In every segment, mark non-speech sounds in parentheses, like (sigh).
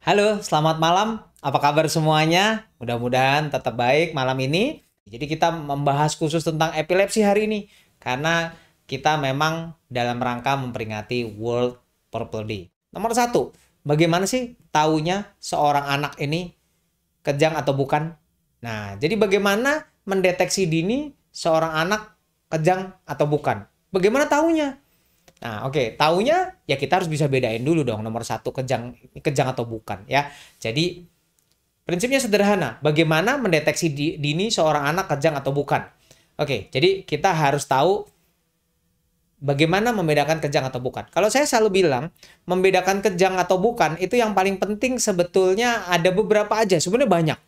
Halo, selamat malam. Apa kabar semuanya? Mudah-mudahan tetap baik malam ini. Jadi kita membahas khusus tentang epilepsi hari ini karena kita memang dalam rangka memperingati World Purple Day. Nomor satu, bagaimana sih taunya seorang anak ini kejang atau bukan? Nah, jadi bagaimana mendeteksi dini seorang anak kejang atau bukan? Bagaimana taunya? Nah, oke, okay. taunya ya kita harus bisa bedain dulu dong nomor satu kejang kejang atau bukan ya. Jadi prinsipnya sederhana, bagaimana mendeteksi dini seorang anak kejang atau bukan. Oke, okay, jadi kita harus tahu bagaimana membedakan kejang atau bukan. Kalau saya selalu bilang membedakan kejang atau bukan itu yang paling penting sebetulnya ada beberapa aja, sebenarnya banyak.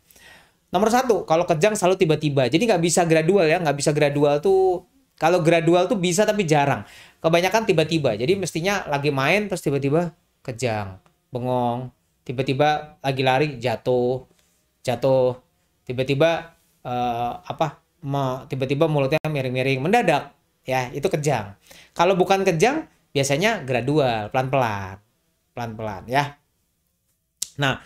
Nomor satu, kalau kejang selalu tiba-tiba, jadi nggak bisa gradual ya, nggak bisa gradual tuh kalau gradual tuh bisa tapi jarang. Kebanyakan tiba-tiba. Jadi mestinya lagi main terus tiba-tiba kejang, bengong, tiba-tiba lagi lari jatuh, jatuh, tiba-tiba uh, apa? tiba-tiba mulutnya miring-miring mendadak. Ya, itu kejang. Kalau bukan kejang biasanya gradual, pelan-pelan. Pelan-pelan ya. Nah,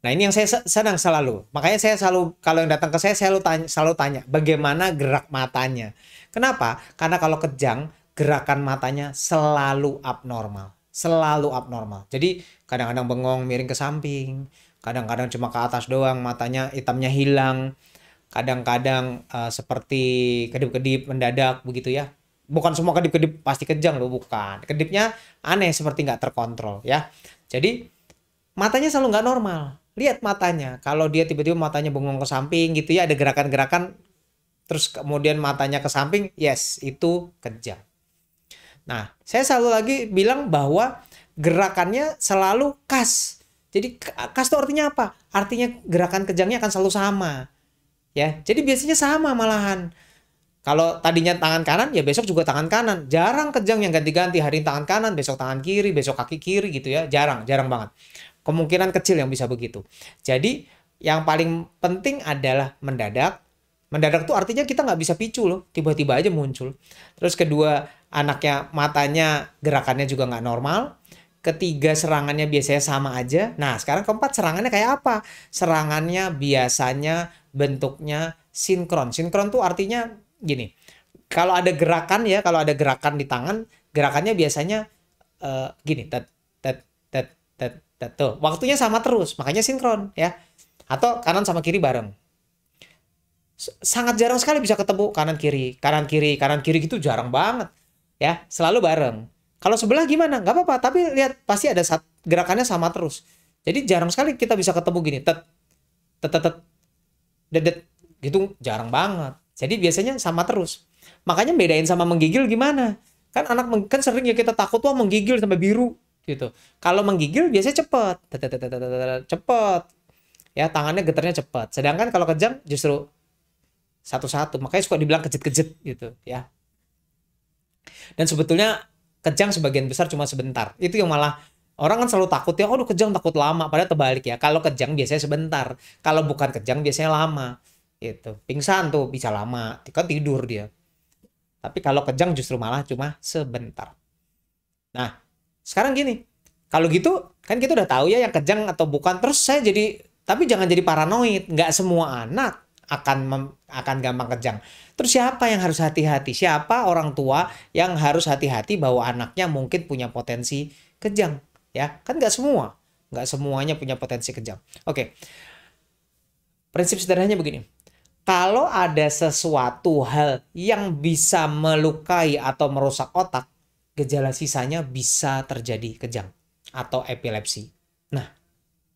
Nah ini yang saya senang selalu. Makanya saya selalu kalau yang datang ke saya selalu tanya, selalu tanya bagaimana gerak matanya. Kenapa? Karena kalau kejang, gerakan matanya selalu abnormal. Selalu abnormal. Jadi kadang-kadang bengong miring ke samping, kadang-kadang cuma ke atas doang, matanya hitamnya hilang. Kadang-kadang uh, seperti kedip-kedip mendadak begitu ya. Bukan semua kedip-kedip pasti kejang loh, bukan. Kedipnya aneh seperti nggak terkontrol ya. Jadi matanya selalu nggak normal lihat matanya. Kalau dia tiba-tiba matanya bengong ke samping gitu ya, ada gerakan-gerakan terus kemudian matanya ke samping, yes, itu kejang. Nah, saya selalu lagi bilang bahwa gerakannya selalu khas. Jadi kas itu artinya apa? Artinya gerakan kejangnya akan selalu sama. Ya, jadi biasanya sama malahan. Kalau tadinya tangan kanan, ya besok juga tangan kanan. Jarang kejang yang ganti-ganti. Hari ini tangan kanan, besok tangan kiri, besok kaki kiri gitu ya. Jarang, jarang banget. Kemungkinan kecil yang bisa begitu. Jadi yang paling penting adalah mendadak, mendadak tuh artinya kita nggak bisa picu loh tiba-tiba aja muncul terus kedua anaknya matanya gerakannya juga nggak normal ketiga serangannya biasanya sama aja nah sekarang keempat serangannya kayak apa serangannya biasanya bentuknya sinkron sinkron tuh artinya gini kalau ada gerakan ya kalau ada gerakan di tangan gerakannya biasanya uh, gini tet tet tet tet tet tuh waktunya sama terus makanya sinkron ya atau kanan sama kiri bareng sangat jarang sekali bisa ketemu kanan kiri kanan kiri kanan kiri gitu jarang banget ya selalu bareng kalau sebelah gimana nggak apa-apa tapi lihat pasti ada saat gerakannya sama terus jadi jarang sekali kita bisa ketemu gini tet tet tet dedet gitu jarang banget jadi biasanya sama terus makanya bedain sama menggigil gimana kan anak kan sering ya kita takut tuh menggigil sampai biru gitu kalau menggigil biasanya cepet tet tet tet tet cepet ya tangannya getarnya cepet sedangkan kalau kejam justru satu-satu makanya suka dibilang kejut-kejut gitu ya dan sebetulnya kejang sebagian besar cuma sebentar itu yang malah orang kan selalu takut ya aduh kejang takut lama padahal terbalik ya kalau kejang biasanya sebentar kalau bukan kejang biasanya lama gitu pingsan tuh bisa lama kan tidur dia tapi kalau kejang justru malah cuma sebentar nah sekarang gini kalau gitu kan kita udah tahu ya yang kejang atau bukan terus saya jadi tapi jangan jadi paranoid nggak semua anak akan mem, akan gampang kejang. Terus siapa yang harus hati-hati? Siapa orang tua yang harus hati-hati bahwa anaknya mungkin punya potensi kejang? Ya, kan nggak semua, nggak semuanya punya potensi kejang. Oke, prinsip sederhananya begini. Kalau ada sesuatu hal yang bisa melukai atau merusak otak, gejala sisanya bisa terjadi kejang atau epilepsi. Nah,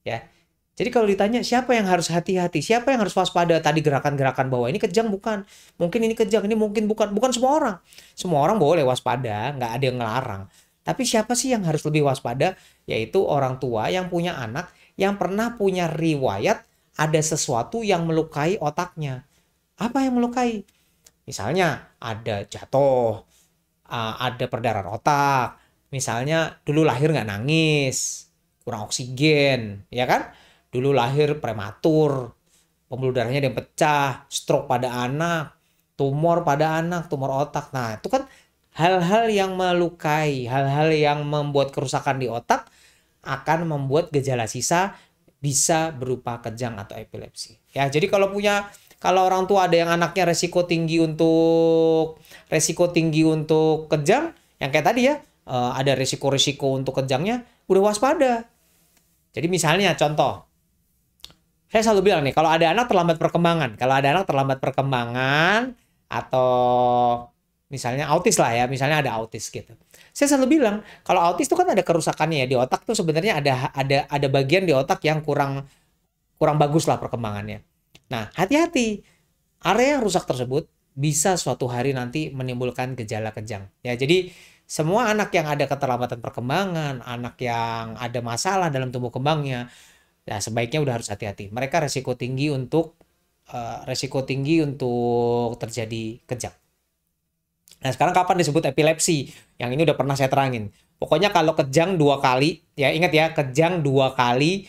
ya jadi kalau ditanya siapa yang harus hati-hati, siapa yang harus waspada tadi gerakan-gerakan bahwa ini kejang bukan, mungkin ini kejang, ini mungkin bukan, bukan semua orang. Semua orang boleh waspada, nggak ada yang ngelarang. Tapi siapa sih yang harus lebih waspada? Yaitu orang tua yang punya anak yang pernah punya riwayat ada sesuatu yang melukai otaknya. Apa yang melukai? Misalnya ada jatuh, ada perdarahan otak, misalnya dulu lahir nggak nangis, kurang oksigen, ya kan? dulu lahir prematur, pembuluh darahnya ada yang pecah, stroke pada anak, tumor pada anak, tumor otak. Nah, itu kan hal-hal yang melukai, hal-hal yang membuat kerusakan di otak akan membuat gejala sisa bisa berupa kejang atau epilepsi. Ya, jadi kalau punya kalau orang tua ada yang anaknya resiko tinggi untuk resiko tinggi untuk kejang, yang kayak tadi ya, eh, ada resiko-resiko untuk kejangnya, udah waspada. Jadi misalnya contoh, saya selalu bilang nih kalau ada anak terlambat perkembangan kalau ada anak terlambat perkembangan atau misalnya autis lah ya misalnya ada autis gitu saya selalu bilang kalau autis itu kan ada kerusakannya ya di otak tuh sebenarnya ada ada ada bagian di otak yang kurang kurang bagus lah perkembangannya nah hati-hati area yang rusak tersebut bisa suatu hari nanti menimbulkan gejala kejang ya jadi semua anak yang ada keterlambatan perkembangan anak yang ada masalah dalam tumbuh kembangnya Nah, sebaiknya udah harus hati-hati. Mereka resiko tinggi untuk uh, resiko tinggi untuk terjadi kejang. Nah, sekarang kapan disebut epilepsi? Yang ini udah pernah saya terangin. Pokoknya kalau kejang dua kali, ya ingat ya, kejang dua kali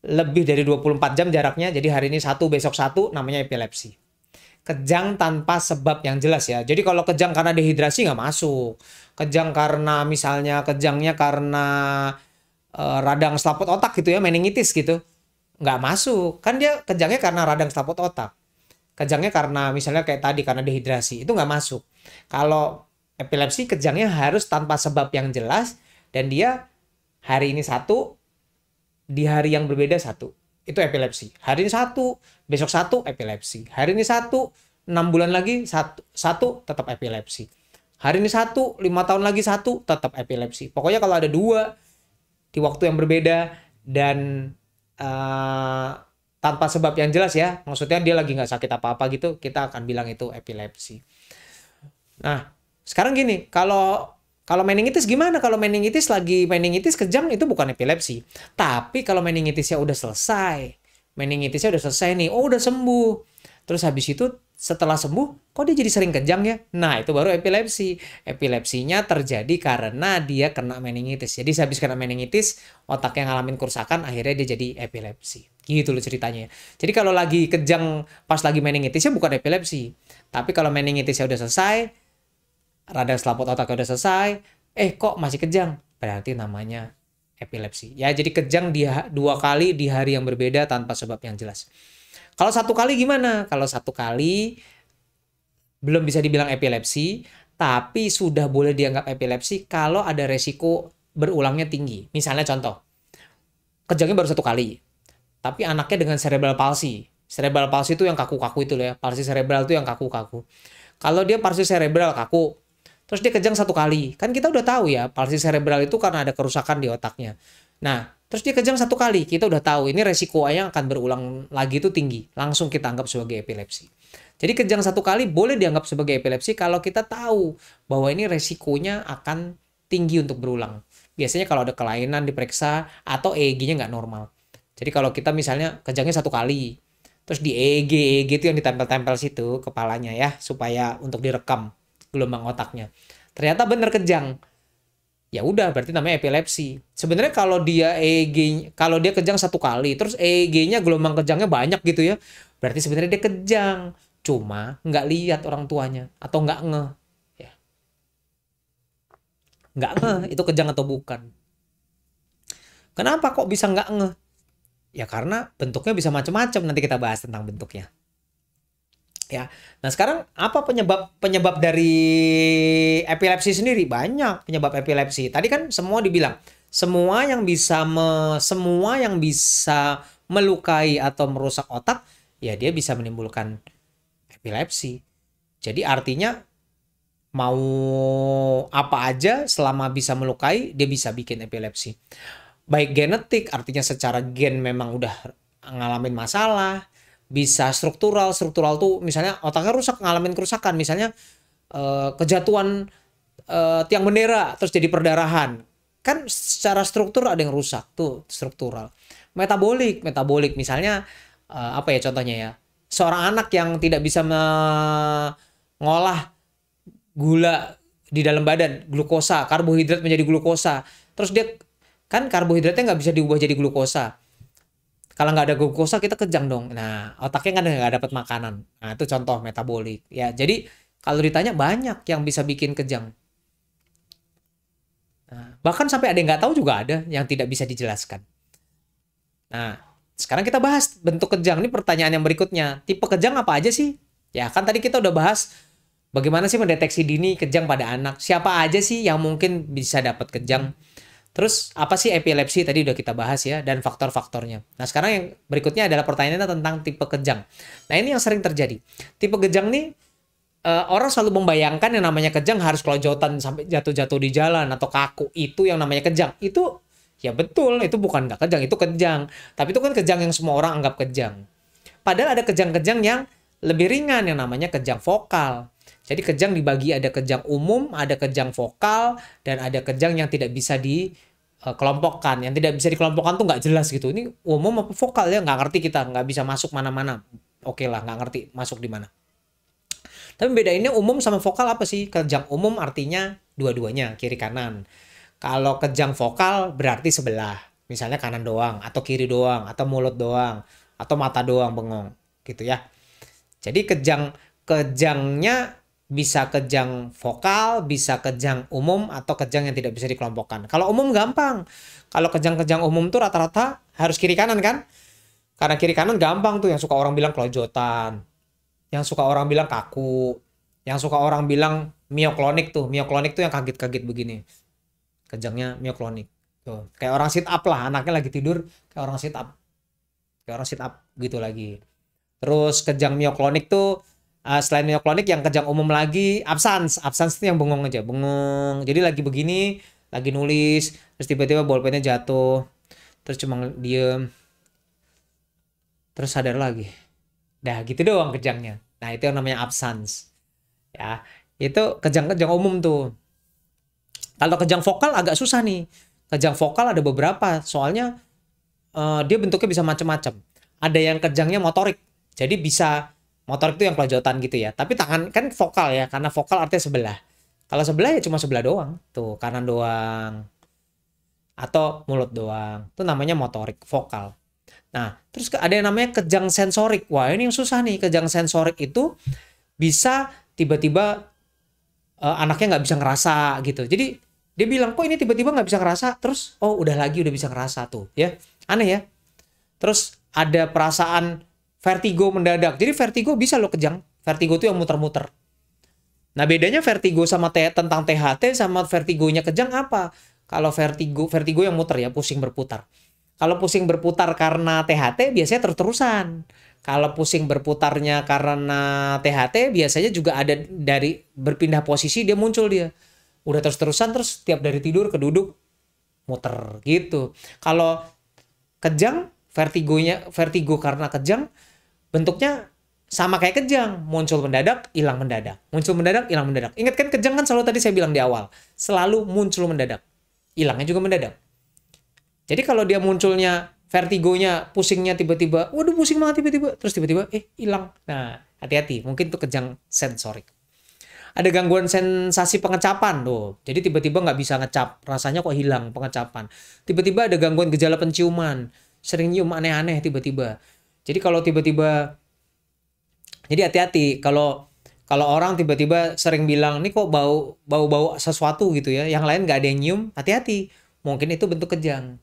lebih dari 24 jam jaraknya, jadi hari ini satu, besok satu, namanya epilepsi. Kejang tanpa sebab yang jelas ya. Jadi kalau kejang karena dehidrasi nggak masuk. Kejang karena misalnya kejangnya karena uh, radang selaput otak gitu ya meningitis gitu nggak masuk kan dia kejangnya karena radang selaput otak kejangnya karena misalnya kayak tadi karena dehidrasi itu nggak masuk kalau epilepsi kejangnya harus tanpa sebab yang jelas dan dia hari ini satu di hari yang berbeda satu itu epilepsi hari ini satu besok satu epilepsi hari ini satu enam bulan lagi satu satu tetap epilepsi hari ini satu lima tahun lagi satu tetap epilepsi pokoknya kalau ada dua di waktu yang berbeda dan uh, tanpa sebab yang jelas ya maksudnya dia lagi nggak sakit apa apa gitu kita akan bilang itu epilepsi nah sekarang gini kalau kalau meningitis gimana? Kalau meningitis lagi meningitis kejam itu bukan epilepsi. Tapi kalau meningitisnya udah selesai, meningitisnya udah selesai nih, oh udah sembuh. Terus habis itu setelah sembuh kok dia jadi sering kejang ya? Nah itu baru epilepsi. Epilepsinya terjadi karena dia kena meningitis. Jadi sehabis kena meningitis otak yang ngalamin kerusakan akhirnya dia jadi epilepsi. Gitu loh ceritanya. Jadi kalau lagi kejang pas lagi meningitisnya bukan epilepsi. Tapi kalau meningitisnya udah selesai, radang selaput otaknya udah selesai, eh kok masih kejang? Berarti namanya epilepsi. Ya jadi kejang dia dua kali di hari yang berbeda tanpa sebab yang jelas. Kalau satu kali gimana? Kalau satu kali belum bisa dibilang epilepsi, tapi sudah boleh dianggap epilepsi kalau ada resiko berulangnya tinggi. Misalnya contoh, kejangnya baru satu kali, tapi anaknya dengan cerebral palsy. Cerebral palsy itu yang kaku-kaku itu loh ya, palsy cerebral itu yang kaku-kaku. Kalau dia palsy cerebral kaku, terus dia kejang satu kali, kan kita udah tahu ya palsy cerebral itu karena ada kerusakan di otaknya. Nah, Terus dia kejang satu kali, kita udah tahu ini resiko yang akan berulang lagi itu tinggi. Langsung kita anggap sebagai epilepsi. Jadi kejang satu kali boleh dianggap sebagai epilepsi kalau kita tahu bahwa ini resikonya akan tinggi untuk berulang. Biasanya kalau ada kelainan diperiksa atau EEG-nya nggak normal. Jadi kalau kita misalnya kejangnya satu kali, terus di EEG, EEG itu yang ditempel-tempel situ kepalanya ya, supaya untuk direkam gelombang otaknya. Ternyata bener kejang ya udah berarti namanya epilepsi. Sebenarnya kalau dia EEG kalau dia kejang satu kali terus EEG-nya gelombang kejangnya banyak gitu ya, berarti sebenarnya dia kejang, cuma nggak lihat orang tuanya atau nggak nge ya. Nggak nge itu kejang atau bukan. Kenapa kok bisa nggak nge? Ya karena bentuknya bisa macam-macam nanti kita bahas tentang bentuknya. Ya. Nah, sekarang apa penyebab penyebab dari epilepsi sendiri? Banyak penyebab epilepsi. Tadi kan semua dibilang, semua yang bisa me, semua yang bisa melukai atau merusak otak, ya dia bisa menimbulkan epilepsi. Jadi artinya mau apa aja selama bisa melukai, dia bisa bikin epilepsi. Baik genetik, artinya secara gen memang udah ngalamin masalah, bisa struktural struktural tuh misalnya otaknya rusak ngalamin kerusakan misalnya eh, kejatuhan eh, tiang bendera terus jadi perdarahan kan secara struktur ada yang rusak tuh struktural metabolik metabolik misalnya eh, apa ya contohnya ya seorang anak yang tidak bisa mengolah gula di dalam badan glukosa karbohidrat menjadi glukosa terus dia kan karbohidratnya nggak bisa diubah jadi glukosa kalau nggak ada glukosa kita kejang dong nah otaknya kan nggak dapat makanan nah itu contoh metabolik ya jadi kalau ditanya banyak yang bisa bikin kejang nah, bahkan sampai ada yang nggak tahu juga ada yang tidak bisa dijelaskan nah sekarang kita bahas bentuk kejang ini pertanyaan yang berikutnya tipe kejang apa aja sih ya kan tadi kita udah bahas bagaimana sih mendeteksi dini kejang pada anak siapa aja sih yang mungkin bisa dapat kejang hmm Terus apa sih epilepsi tadi udah kita bahas ya dan faktor-faktornya. Nah sekarang yang berikutnya adalah pertanyaannya tentang tipe kejang. Nah ini yang sering terjadi. Tipe kejang nih uh, orang selalu membayangkan yang namanya kejang harus kelojotan sampai jatuh-jatuh di jalan atau kaku itu yang namanya kejang. Itu ya betul itu bukan nggak kejang itu kejang. Tapi itu kan kejang yang semua orang anggap kejang. Padahal ada kejang-kejang yang lebih ringan yang namanya kejang vokal. Jadi kejang dibagi ada kejang umum, ada kejang vokal, dan ada kejang yang tidak bisa dikelompokkan. Eh, yang tidak bisa dikelompokkan tuh nggak jelas gitu. Ini umum apa vokal ya nggak ngerti kita, nggak bisa masuk mana-mana. Oke lah, nggak ngerti masuk di mana. Tapi beda ini umum sama vokal apa sih? Kejang umum artinya dua-duanya kiri kanan. Kalau kejang vokal berarti sebelah. Misalnya kanan doang, atau kiri doang, atau mulut doang, atau mata doang bengong, gitu ya. Jadi kejang kejangnya bisa kejang vokal, bisa kejang umum atau kejang yang tidak bisa dikelompokkan. Kalau umum gampang. Kalau kejang-kejang umum tuh rata-rata harus kiri kanan kan? Karena kiri kanan gampang tuh yang suka orang bilang kelojotan, yang suka orang bilang kaku, yang suka orang bilang mioklonik tuh. Mioklonik tuh yang kaget-kaget begini. Kejangnya mioklonik. Tuh, kayak orang sit up lah, anaknya lagi tidur kayak orang sit up. Kayak orang sit up gitu lagi. Terus kejang mioklonik tuh uh, selain neoklonik yang kejang umum lagi absence absence itu yang bengong aja bengong jadi lagi begini lagi nulis terus tiba-tiba bolpennya jatuh terus cuma diem terus sadar lagi dah gitu doang kejangnya nah itu yang namanya absence ya itu kejang-kejang umum tuh kalau kejang vokal agak susah nih kejang vokal ada beberapa soalnya uh, dia bentuknya bisa macam-macam ada yang kejangnya motorik jadi bisa Motorik itu yang pelajotan gitu ya tapi tangan kan vokal ya karena vokal artinya sebelah kalau sebelah ya cuma sebelah doang tuh kanan doang atau mulut doang itu namanya motorik vokal nah terus ada yang namanya kejang sensorik wah ini yang susah nih kejang sensorik itu bisa tiba-tiba uh, anaknya nggak bisa ngerasa gitu jadi dia bilang kok ini tiba-tiba nggak bisa ngerasa terus oh udah lagi udah bisa ngerasa tuh ya aneh ya terus ada perasaan vertigo mendadak. Jadi vertigo bisa lo kejang. Vertigo itu yang muter-muter. Nah bedanya vertigo sama te tentang THT sama vertigonya kejang apa? Kalau vertigo, vertigo yang muter ya, pusing berputar. Kalau pusing berputar karena THT biasanya terus-terusan. Kalau pusing berputarnya karena THT biasanya juga ada dari berpindah posisi dia muncul dia. Udah terus-terusan terus tiap dari tidur ke duduk muter gitu. Kalau kejang vertigonya vertigo karena kejang bentuknya sama kayak kejang, muncul mendadak, hilang mendadak, muncul mendadak, hilang mendadak. Ingat kan kejang kan selalu tadi saya bilang di awal, selalu muncul mendadak, hilangnya juga mendadak. Jadi kalau dia munculnya vertigonya, pusingnya tiba-tiba, waduh pusing banget tiba-tiba, terus tiba-tiba eh hilang. Nah, hati-hati, mungkin itu kejang sensorik. Ada gangguan sensasi pengecapan tuh. Jadi tiba-tiba nggak bisa ngecap, rasanya kok hilang pengecapan. Tiba-tiba ada gangguan gejala penciuman, sering nyium aneh-aneh tiba-tiba jadi kalau tiba-tiba jadi hati-hati kalau kalau orang tiba-tiba sering bilang nih kok bau bau bau sesuatu gitu ya, yang lain nggak ada yang nyium, hati-hati. Mungkin itu bentuk kejang,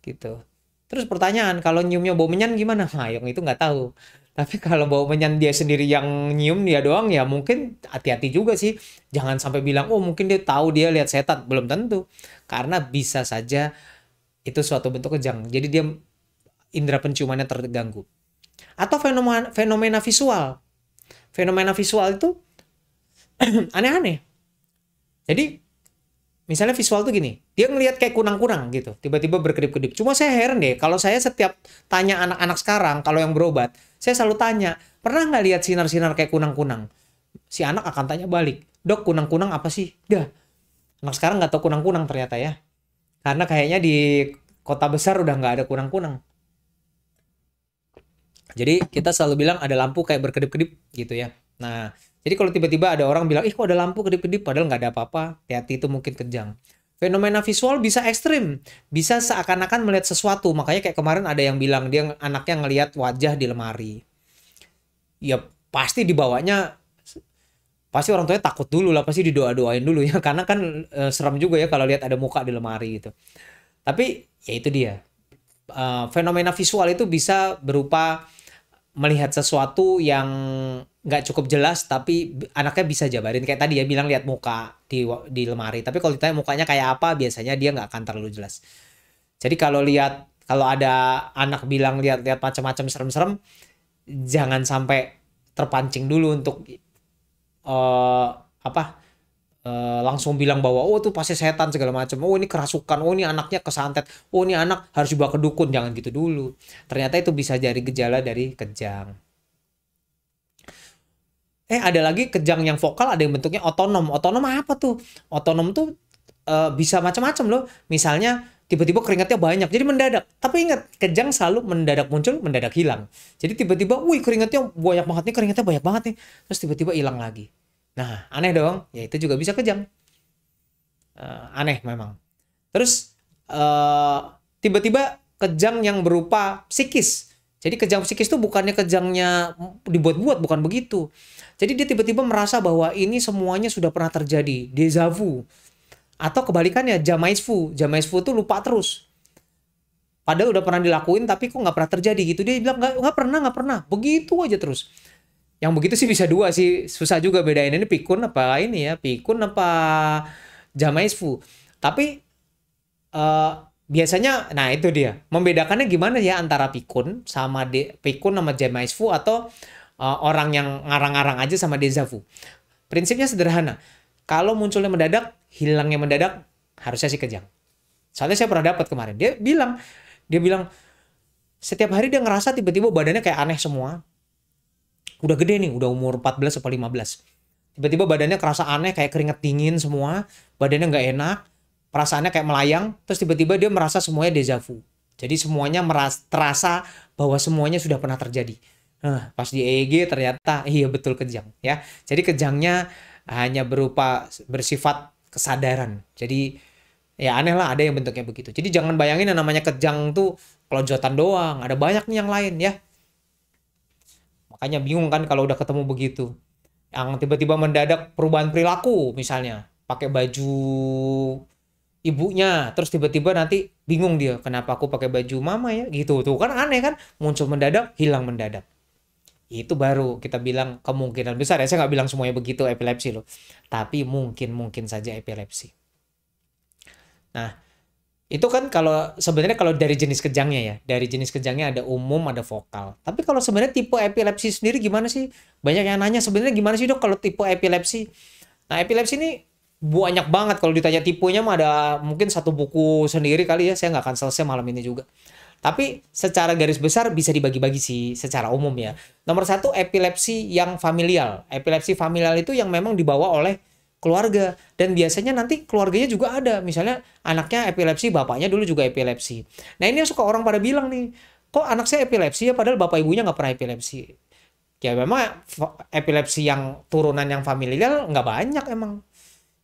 gitu. Terus pertanyaan kalau nyiumnya bau menyan gimana? Mayong (laughs) nah, itu nggak tahu. Tapi kalau bau menyan dia sendiri yang nyium dia doang ya mungkin hati-hati juga sih. Jangan sampai bilang oh mungkin dia tahu dia lihat setan, belum tentu. Karena bisa saja itu suatu bentuk kejang. Jadi dia indera penciumannya terganggu. Atau fenomena, fenomena visual. Fenomena visual itu (clears throat) aneh-aneh. Jadi misalnya visual tuh gini, dia ngelihat kayak kunang-kunang gitu, tiba-tiba berkedip-kedip. Cuma saya heran deh, kalau saya setiap tanya anak-anak sekarang, kalau yang berobat, saya selalu tanya, pernah nggak lihat sinar-sinar kayak kunang-kunang? Si anak akan tanya balik, dok kunang-kunang apa sih? Dah, anak sekarang nggak tahu kunang-kunang ternyata ya, karena kayaknya di kota besar udah nggak ada kunang-kunang. Jadi kita selalu bilang ada lampu kayak berkedip-kedip gitu ya. Nah, jadi kalau tiba-tiba ada orang bilang, ih kok ada lampu kedip-kedip padahal nggak ada apa-apa, hati-hati itu mungkin kejang. Fenomena visual bisa ekstrim, bisa seakan-akan melihat sesuatu. Makanya kayak kemarin ada yang bilang dia anaknya ngelihat wajah di lemari. Ya pasti dibawanya pasti orang tuanya takut dulu lah pasti didoa-doain dulu ya (laughs) karena kan e, serem juga ya kalau lihat ada muka di lemari gitu tapi ya itu dia e, fenomena visual itu bisa berupa melihat sesuatu yang nggak cukup jelas tapi anaknya bisa jabarin kayak tadi ya bilang lihat muka di di lemari tapi kalau ditanya mukanya kayak apa biasanya dia nggak akan terlalu jelas jadi kalau lihat kalau ada anak bilang lihat-lihat macam-macam serem-serem jangan sampai terpancing dulu untuk uh, apa uh, langsung bilang bahwa oh itu pasti setan segala macam oh ini kerasukan oh ini anaknya kesantet oh ini anak harus dibawa ke dukun jangan gitu dulu ternyata itu bisa jadi gejala dari kejang eh ada lagi kejang yang vokal ada yang bentuknya otonom otonom apa tuh otonom tuh uh, bisa macam-macam loh misalnya tiba-tiba keringatnya banyak jadi mendadak tapi ingat kejang selalu mendadak muncul mendadak hilang jadi tiba-tiba wih keringatnya banyak banget nih keringatnya banyak banget nih terus tiba-tiba hilang lagi Nah, aneh dong. Ya itu juga bisa kejang Uh, eh, aneh memang. Terus eh, tiba-tiba uh, kejang yang berupa psikis. Jadi kejang psikis itu bukannya kejangnya dibuat-buat, bukan begitu. Jadi dia tiba-tiba merasa bahwa ini semuanya sudah pernah terjadi, deja vu. Atau kebalikannya jamais vu. Jamais vu itu lupa terus. Padahal udah pernah dilakuin tapi kok nggak pernah terjadi gitu. Dia bilang nggak pernah, nggak pernah. Begitu aja terus yang begitu sih bisa dua sih susah juga bedain ini pikun apa ini ya pikun apa jamaisfu tapi uh, biasanya nah itu dia membedakannya gimana ya antara pikun sama de, pikun sama jamaisfu atau uh, orang yang ngarang-ngarang aja sama dezavu prinsipnya sederhana kalau munculnya mendadak hilangnya mendadak harusnya sih kejang soalnya saya pernah dapat kemarin dia bilang dia bilang setiap hari dia ngerasa tiba-tiba badannya kayak aneh semua udah gede nih udah umur 14 atau 15 tiba-tiba badannya kerasa aneh kayak keringet dingin semua badannya nggak enak perasaannya kayak melayang terus tiba-tiba dia merasa semuanya deja vu jadi semuanya merasa, terasa bahwa semuanya sudah pernah terjadi nah, pas di EEG ternyata iya betul kejang ya jadi kejangnya hanya berupa bersifat kesadaran jadi ya aneh lah ada yang bentuknya begitu jadi jangan bayangin yang namanya kejang tuh kelonjotan doang ada banyak yang lain ya Makanya bingung kan kalau udah ketemu begitu. Yang tiba-tiba mendadak perubahan perilaku misalnya, pakai baju ibunya, terus tiba-tiba nanti bingung dia, kenapa aku pakai baju mama ya? Gitu tuh kan aneh kan, muncul mendadak, hilang mendadak. Itu baru kita bilang kemungkinan besar ya, saya nggak bilang semuanya begitu epilepsi loh. Tapi mungkin-mungkin saja epilepsi. Nah, itu kan kalau sebenarnya kalau dari jenis kejangnya ya, dari jenis kejangnya ada umum, ada vokal. Tapi kalau sebenarnya tipe epilepsi sendiri gimana sih? Banyak yang nanya sebenarnya gimana sih dok kalau tipe epilepsi? Nah epilepsi ini banyak banget kalau ditanya tipenya mah ada mungkin satu buku sendiri kali ya. Saya nggak akan selesai malam ini juga. Tapi secara garis besar bisa dibagi-bagi sih secara umum ya. Nomor satu epilepsi yang familial. Epilepsi familial itu yang memang dibawa oleh keluarga dan biasanya nanti keluarganya juga ada misalnya anaknya epilepsi bapaknya dulu juga epilepsi nah ini yang suka orang pada bilang nih kok anak saya epilepsi ya padahal bapak ibunya nggak pernah epilepsi ya memang epilepsi yang turunan yang familial nggak banyak emang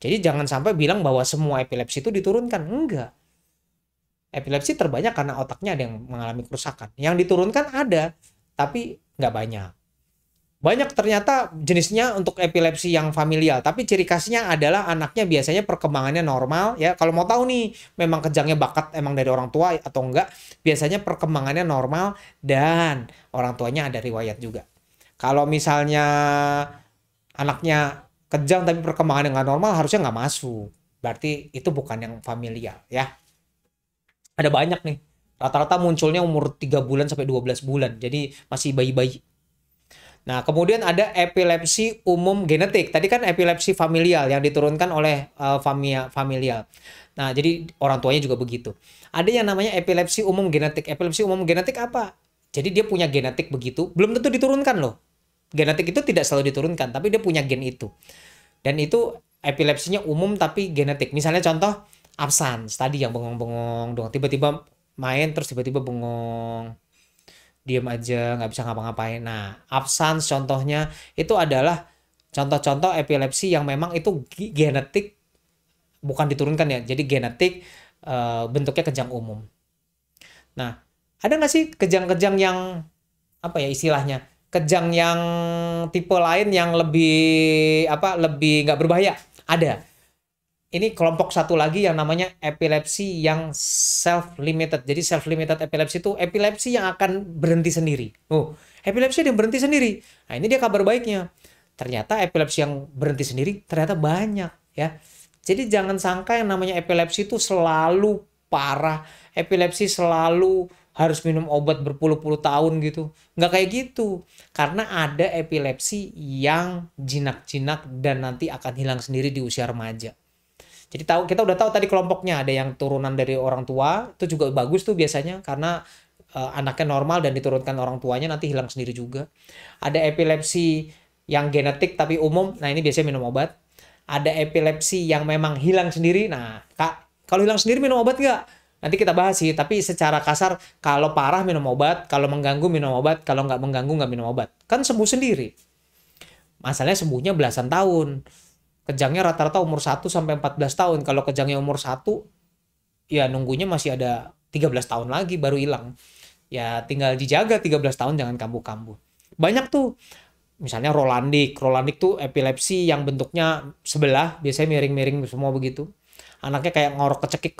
jadi jangan sampai bilang bahwa semua epilepsi itu diturunkan enggak epilepsi terbanyak karena otaknya ada yang mengalami kerusakan yang diturunkan ada tapi nggak banyak banyak ternyata jenisnya untuk epilepsi yang familial, tapi ciri khasnya adalah anaknya biasanya perkembangannya normal ya. Kalau mau tahu nih memang kejangnya bakat emang dari orang tua atau enggak, biasanya perkembangannya normal dan orang tuanya ada riwayat juga. Kalau misalnya anaknya kejang tapi perkembangannya nggak normal harusnya nggak masuk. Berarti itu bukan yang familial ya. Ada banyak nih rata-rata munculnya umur 3 bulan sampai 12 bulan. Jadi masih bayi-bayi. Nah, kemudian ada epilepsi umum genetik. Tadi kan epilepsi familial yang diturunkan oleh uh, famia, familial. Nah, jadi orang tuanya juga begitu. Ada yang namanya epilepsi umum genetik. Epilepsi umum genetik apa? Jadi dia punya genetik begitu, belum tentu diturunkan loh. Genetik itu tidak selalu diturunkan, tapi dia punya gen itu. Dan itu epilepsinya umum tapi genetik. Misalnya contoh absence tadi yang bengong-bengong dong tiba-tiba main terus tiba-tiba bengong diem aja nggak bisa ngapa-ngapain nah absans contohnya itu adalah contoh-contoh epilepsi yang memang itu genetik bukan diturunkan ya jadi genetik e, bentuknya kejang umum nah ada nggak sih kejang-kejang yang apa ya istilahnya kejang yang tipe lain yang lebih apa lebih nggak berbahaya ada ini kelompok satu lagi yang namanya epilepsi yang self limited. Jadi self limited epilepsi itu epilepsi yang akan berhenti sendiri. Oh, epilepsi yang berhenti sendiri. Nah, ini dia kabar baiknya. Ternyata epilepsi yang berhenti sendiri ternyata banyak ya. Jadi jangan sangka yang namanya epilepsi itu selalu parah. Epilepsi selalu harus minum obat berpuluh-puluh tahun gitu. Nggak kayak gitu. Karena ada epilepsi yang jinak-jinak dan nanti akan hilang sendiri di usia remaja jadi tahu kita udah tahu tadi kelompoknya ada yang turunan dari orang tua itu juga bagus tuh biasanya karena uh, anaknya normal dan diturunkan orang tuanya nanti hilang sendiri juga. Ada epilepsi yang genetik tapi umum, nah ini biasanya minum obat. Ada epilepsi yang memang hilang sendiri, nah kak kalau hilang sendiri minum obat nggak? Nanti kita bahas sih, tapi secara kasar kalau parah minum obat, kalau mengganggu minum obat, kalau nggak mengganggu nggak minum obat. Kan sembuh sendiri. Masalahnya sembuhnya belasan tahun Kejangnya rata-rata umur 1 sampai 14 tahun. Kalau kejangnya umur 1 ya nunggunya masih ada 13 tahun lagi baru hilang. Ya tinggal dijaga 13 tahun jangan kambuh-kambuh. Banyak tuh misalnya Rolandik. Rolandik tuh epilepsi yang bentuknya sebelah, biasanya miring-miring semua begitu. Anaknya kayak ngorok kecekik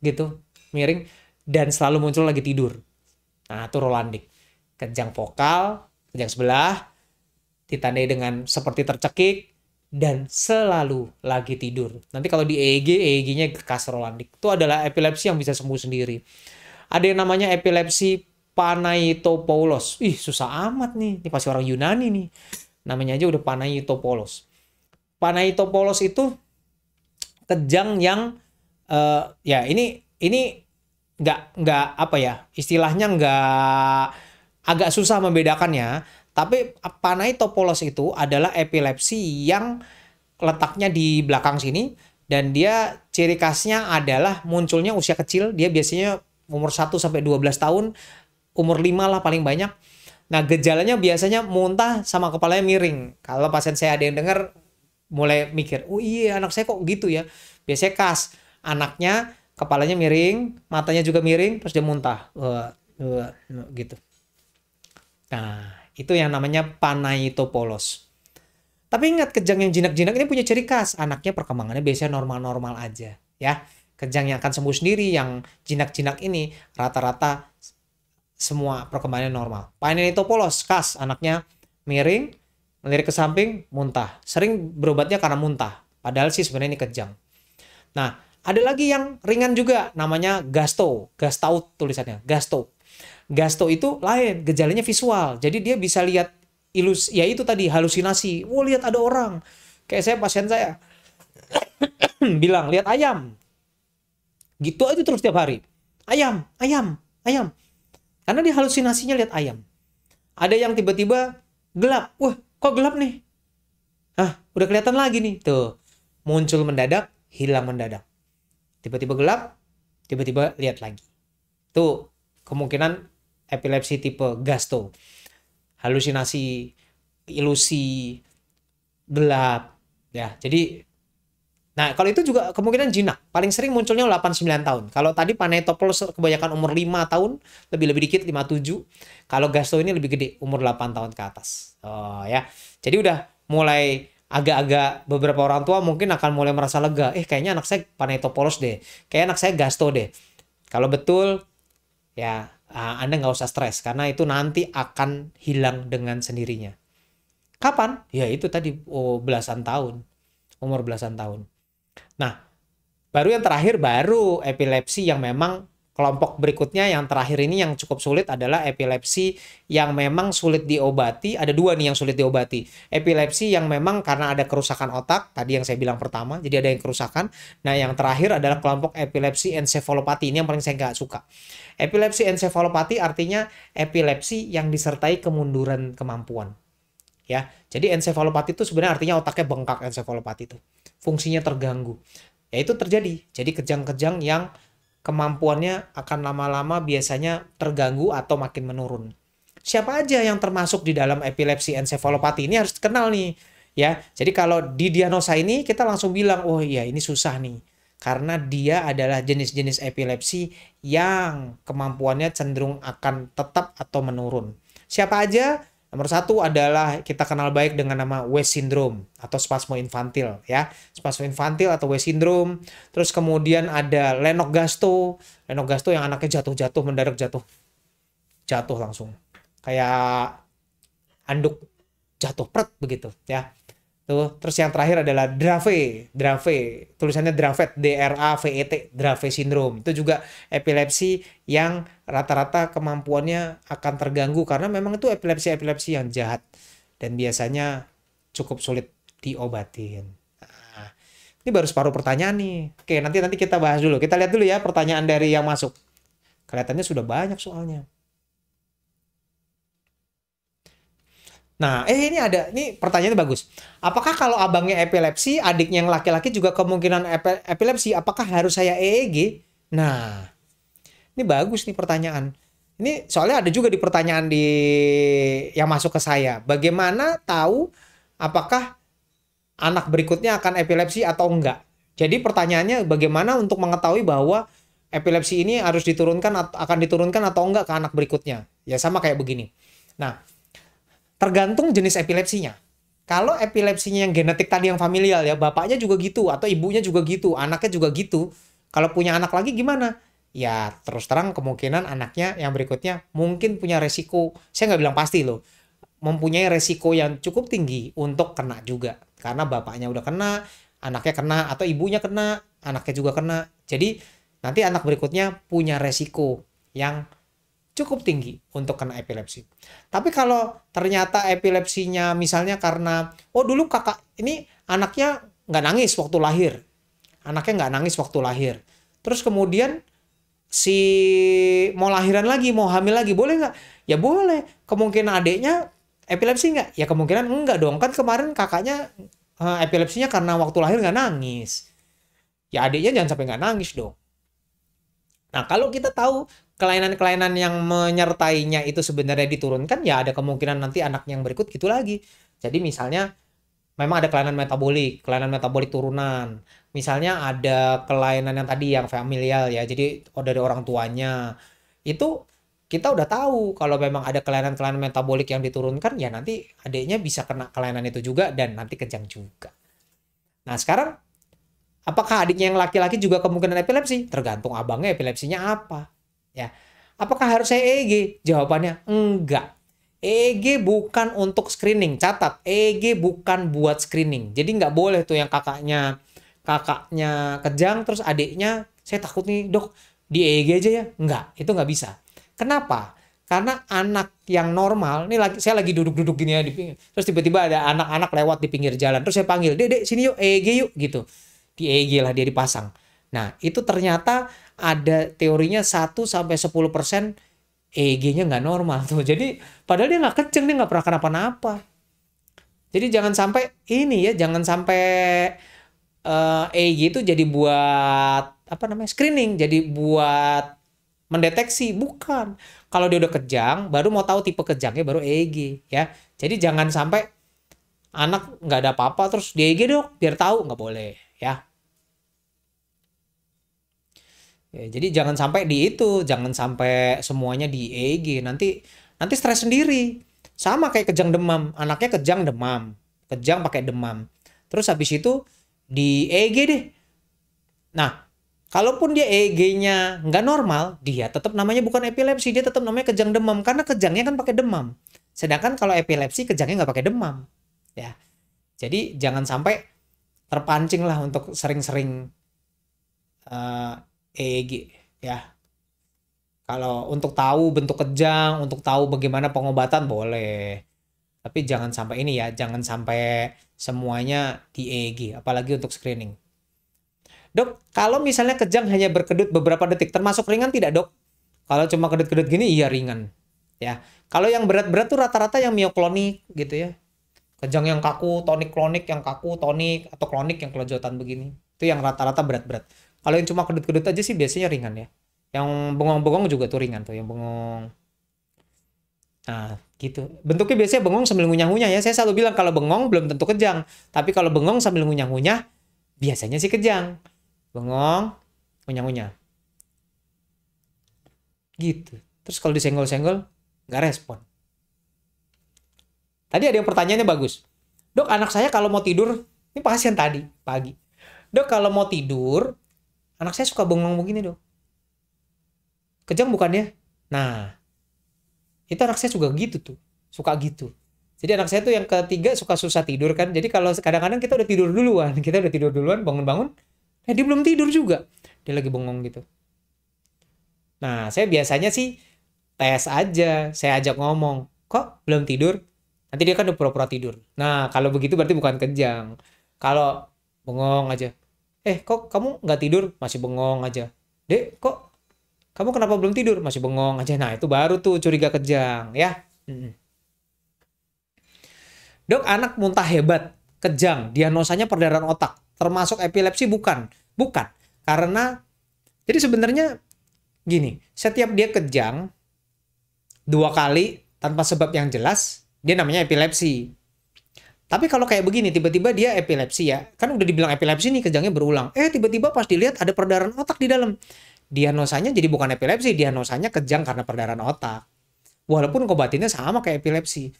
gitu, miring dan selalu muncul lagi tidur. Nah, itu Rolandik. Kejang vokal, kejang sebelah ditandai dengan seperti tercekik, dan selalu lagi tidur. Nanti kalau di EEG, EEG-nya kasrolandik. Itu adalah epilepsi yang bisa sembuh sendiri. Ada yang namanya epilepsi Panaitopoulos. Ih, susah amat nih. Ini pasti orang Yunani nih. Namanya aja udah Panaitopoulos. Panaitopoulos itu kejang yang uh, ya ini ini nggak nggak apa ya istilahnya nggak agak susah membedakannya tapi eh, topolos itu adalah epilepsi yang letaknya di belakang sini dan dia ciri khasnya adalah munculnya usia kecil, dia biasanya umur 1 sampai 12 tahun, umur 5 lah paling banyak. Nah, gejalanya biasanya muntah sama kepalanya miring. Kalau pasien saya ada yang dengar mulai mikir, "Oh iya, anak saya kok gitu ya?" Biasanya khas anaknya kepalanya miring, matanya juga miring, terus dia muntah. Uh, uh, gitu. Nah, itu yang namanya Panaitopolos. Tapi ingat kejang yang jinak-jinak ini punya ciri khas, anaknya perkembangannya biasanya normal-normal aja, ya. Kejang yang akan sembuh sendiri, yang jinak-jinak ini rata-rata semua perkembangannya normal. Panaitopolos khas, anaknya miring, melirik ke samping, muntah. Sering berobatnya karena muntah, padahal sih sebenarnya ini kejang. Nah, ada lagi yang ringan juga namanya gasto, gastaut tulisannya, gasto. Gasto itu lain, gejalanya visual. Jadi dia bisa lihat ilus ya itu tadi halusinasi. Wah, lihat ada orang. Kayak saya pasien saya (coughs) bilang, "Lihat ayam." Gitu itu terus tiap hari. Ayam, ayam, ayam. Karena dia halusinasinya lihat ayam. Ada yang tiba-tiba gelap. Wah, kok gelap nih? ah udah kelihatan lagi nih. Tuh, muncul mendadak, hilang mendadak. Tiba-tiba gelap, tiba-tiba lihat lagi. Tuh, kemungkinan epilepsi tipe gasto. Halusinasi, ilusi, gelap ya. Jadi nah, kalau itu juga kemungkinan jinak. Paling sering munculnya 8 9 tahun. Kalau tadi panetopel kebanyakan umur 5 tahun, lebih-lebih dikit 5 7. Kalau gasto ini lebih gede, umur 8 tahun ke atas. Oh ya. Jadi udah mulai agak-agak beberapa orang tua mungkin akan mulai merasa lega. Eh kayaknya anak saya panetopolos deh. Kayak anak saya gasto deh. Kalau betul ya uh, Anda nggak usah stres karena itu nanti akan hilang dengan sendirinya. Kapan? Ya itu tadi oh, belasan tahun, umur belasan tahun. Nah, baru yang terakhir baru epilepsi yang memang Kelompok berikutnya yang terakhir ini yang cukup sulit adalah epilepsi yang memang sulit diobati. Ada dua nih yang sulit diobati. Epilepsi yang memang karena ada kerusakan otak, tadi yang saya bilang pertama, jadi ada yang kerusakan. Nah yang terakhir adalah kelompok epilepsi encephalopati. Ini yang paling saya nggak suka. Epilepsi encephalopati artinya epilepsi yang disertai kemunduran kemampuan. Ya, jadi encephalopati itu sebenarnya artinya otaknya bengkak encephalopati itu. Fungsinya terganggu. Ya itu terjadi. Jadi kejang-kejang yang kemampuannya akan lama-lama biasanya terganggu atau makin menurun. Siapa aja yang termasuk di dalam epilepsi encephalopati ini harus kenal nih. Ya, jadi kalau di diagnosa ini kita langsung bilang, "Oh iya, ini susah nih." Karena dia adalah jenis-jenis epilepsi yang kemampuannya cenderung akan tetap atau menurun. Siapa aja Nomor satu adalah kita kenal baik dengan nama West syndrome atau spasmo infantil ya. Spasmo infantil atau West syndrome. Terus kemudian ada Lennox-Gastaut. Lennox-Gastaut yang anaknya jatuh-jatuh mendadak jatuh. Jatuh langsung. Kayak anduk jatuh pret begitu ya. Tuh, gitu. terus yang terakhir adalah Dravet, Dravet, tulisannya Dravet, D R A V E T, Dravet syndrome. Itu juga epilepsi yang rata-rata kemampuannya akan terganggu karena memang itu epilepsi-epilepsi yang jahat dan biasanya cukup sulit diobatin. Nah, ini baru separuh pertanyaan nih. Oke, nanti nanti kita bahas dulu. Kita lihat dulu ya pertanyaan dari yang masuk. Kelihatannya sudah banyak soalnya. Nah, eh ini ada, ini pertanyaannya bagus. Apakah kalau abangnya epilepsi, adiknya yang laki-laki juga kemungkinan epilepsi? Apakah harus saya EEG? Nah, ini bagus nih pertanyaan. Ini soalnya ada juga di pertanyaan di yang masuk ke saya. Bagaimana tahu apakah anak berikutnya akan epilepsi atau enggak? Jadi pertanyaannya bagaimana untuk mengetahui bahwa epilepsi ini harus diturunkan akan diturunkan atau enggak ke anak berikutnya? Ya sama kayak begini. Nah, Tergantung jenis epilepsinya. Kalau epilepsinya yang genetik tadi yang familial ya, bapaknya juga gitu atau ibunya juga gitu, anaknya juga gitu. Kalau punya anak lagi gimana? Ya terus terang kemungkinan anaknya yang berikutnya mungkin punya resiko, saya nggak bilang pasti loh, mempunyai resiko yang cukup tinggi untuk kena juga. Karena bapaknya udah kena, anaknya kena, atau ibunya kena, anaknya juga kena. Jadi nanti anak berikutnya punya resiko yang cukup tinggi untuk kena epilepsi. Tapi kalau ternyata epilepsinya misalnya karena oh dulu kakak ini anaknya nggak nangis waktu lahir, anaknya nggak nangis waktu lahir, terus kemudian si mau lahiran lagi, mau hamil lagi, boleh nggak? Ya boleh. Kemungkinan adiknya epilepsi nggak? Ya kemungkinan enggak dong. Kan kemarin kakaknya eh, epilepsinya karena waktu lahir nggak nangis. Ya adiknya jangan sampai nggak nangis dong. Nah kalau kita tahu kelainan-kelainan yang menyertainya itu sebenarnya diturunkan ya ada kemungkinan nanti anak yang berikut gitu lagi jadi misalnya memang ada kelainan metabolik kelainan metabolik turunan misalnya ada kelainan yang tadi yang familial ya jadi oh, dari orang tuanya itu kita udah tahu kalau memang ada kelainan-kelainan metabolik yang diturunkan ya nanti adiknya bisa kena kelainan itu juga dan nanti kejang juga nah sekarang apakah adiknya yang laki-laki juga kemungkinan epilepsi tergantung abangnya epilepsinya apa Ya. Apakah harus saya EEG? Jawabannya enggak. EEG bukan untuk screening. Catat, EEG bukan buat screening. Jadi nggak boleh tuh yang kakaknya kakaknya kejang terus adiknya saya takut nih dok di EEG aja ya enggak itu nggak bisa kenapa karena anak yang normal ini lagi saya lagi duduk-duduk gini ya di pinggir terus tiba-tiba ada anak-anak lewat di pinggir jalan terus saya panggil dek sini yuk EEG yuk gitu di EEG lah dia dipasang nah itu ternyata ada teorinya 1 sampai sepuluh persen EEG-nya nggak normal tuh. Jadi padahal dia nggak kenceng, dia nggak pernah kenapa-napa. Jadi jangan sampai ini ya, jangan sampai uh, eh, EEG itu jadi buat apa namanya screening, jadi buat mendeteksi bukan. Kalau dia udah kejang, baru mau tahu tipe kejangnya baru EEG ya. Jadi jangan sampai anak nggak ada apa-apa terus di EEG dok biar tahu nggak boleh ya Ya, jadi jangan sampai di itu, jangan sampai semuanya di EEG. Nanti nanti stres sendiri. Sama kayak kejang demam, anaknya kejang demam, kejang pakai demam. Terus habis itu di EEG deh. Nah, kalaupun dia EEG-nya nggak normal, dia tetap namanya bukan epilepsi, dia tetap namanya kejang demam karena kejangnya kan pakai demam. Sedangkan kalau epilepsi kejangnya nggak pakai demam, ya. Jadi jangan sampai terpancing lah untuk sering-sering eh, EEG ya. Kalau untuk tahu bentuk kejang, untuk tahu bagaimana pengobatan boleh. Tapi jangan sampai ini ya, jangan sampai semuanya di EEG, apalagi untuk screening. Dok, kalau misalnya kejang hanya berkedut beberapa detik, termasuk ringan tidak dok? Kalau cuma kedut-kedut gini, iya ringan. Ya, kalau yang berat-berat tuh rata-rata yang mioklonik gitu ya. Kejang yang kaku, tonik klonik yang kaku, tonik atau klonik yang kelojotan begini. Itu yang rata-rata berat-berat. Kalau yang cuma kedut-kedut aja sih biasanya ringan ya. Yang bengong-bengong juga tuh ringan tuh, yang bengong. Nah, gitu. Bentuknya biasanya bengong sambil ngunyah-ngunyah ya. Saya selalu bilang kalau bengong belum tentu kejang. Tapi kalau bengong sambil ngunyah-ngunyah, biasanya sih kejang. Bengong, ngunyah-ngunyah. Gitu. Terus kalau disenggol-senggol, nggak respon. Tadi ada yang pertanyaannya bagus. Dok, anak saya kalau mau tidur, ini pasien tadi, pagi. Dok, kalau mau tidur, anak saya suka bengong begini dong kejang bukannya nah itu anak saya juga gitu tuh suka gitu jadi anak saya tuh yang ketiga suka susah tidur kan jadi kalau kadang-kadang kita udah tidur duluan (laughs) kita udah tidur duluan bangun-bangun eh dia belum tidur juga dia lagi bengong gitu nah saya biasanya sih tes aja saya ajak ngomong kok belum tidur nanti dia kan udah pura-pura tidur nah kalau begitu berarti bukan kejang kalau bengong aja eh kok kamu nggak tidur masih bengong aja dek kok kamu kenapa belum tidur masih bengong aja nah itu baru tuh curiga kejang ya hmm. dok anak muntah hebat kejang diagnosanya perdarahan otak termasuk epilepsi bukan bukan karena jadi sebenarnya gini setiap dia kejang dua kali tanpa sebab yang jelas dia namanya epilepsi tapi kalau kayak begini, tiba-tiba dia epilepsi ya. Kan udah dibilang epilepsi nih, kejangnya berulang. Eh, tiba-tiba pas dilihat ada perdarahan otak di dalam. Diagnosanya jadi bukan epilepsi, diagnosanya kejang karena perdarahan otak. Walaupun obatinnya sama kayak epilepsi.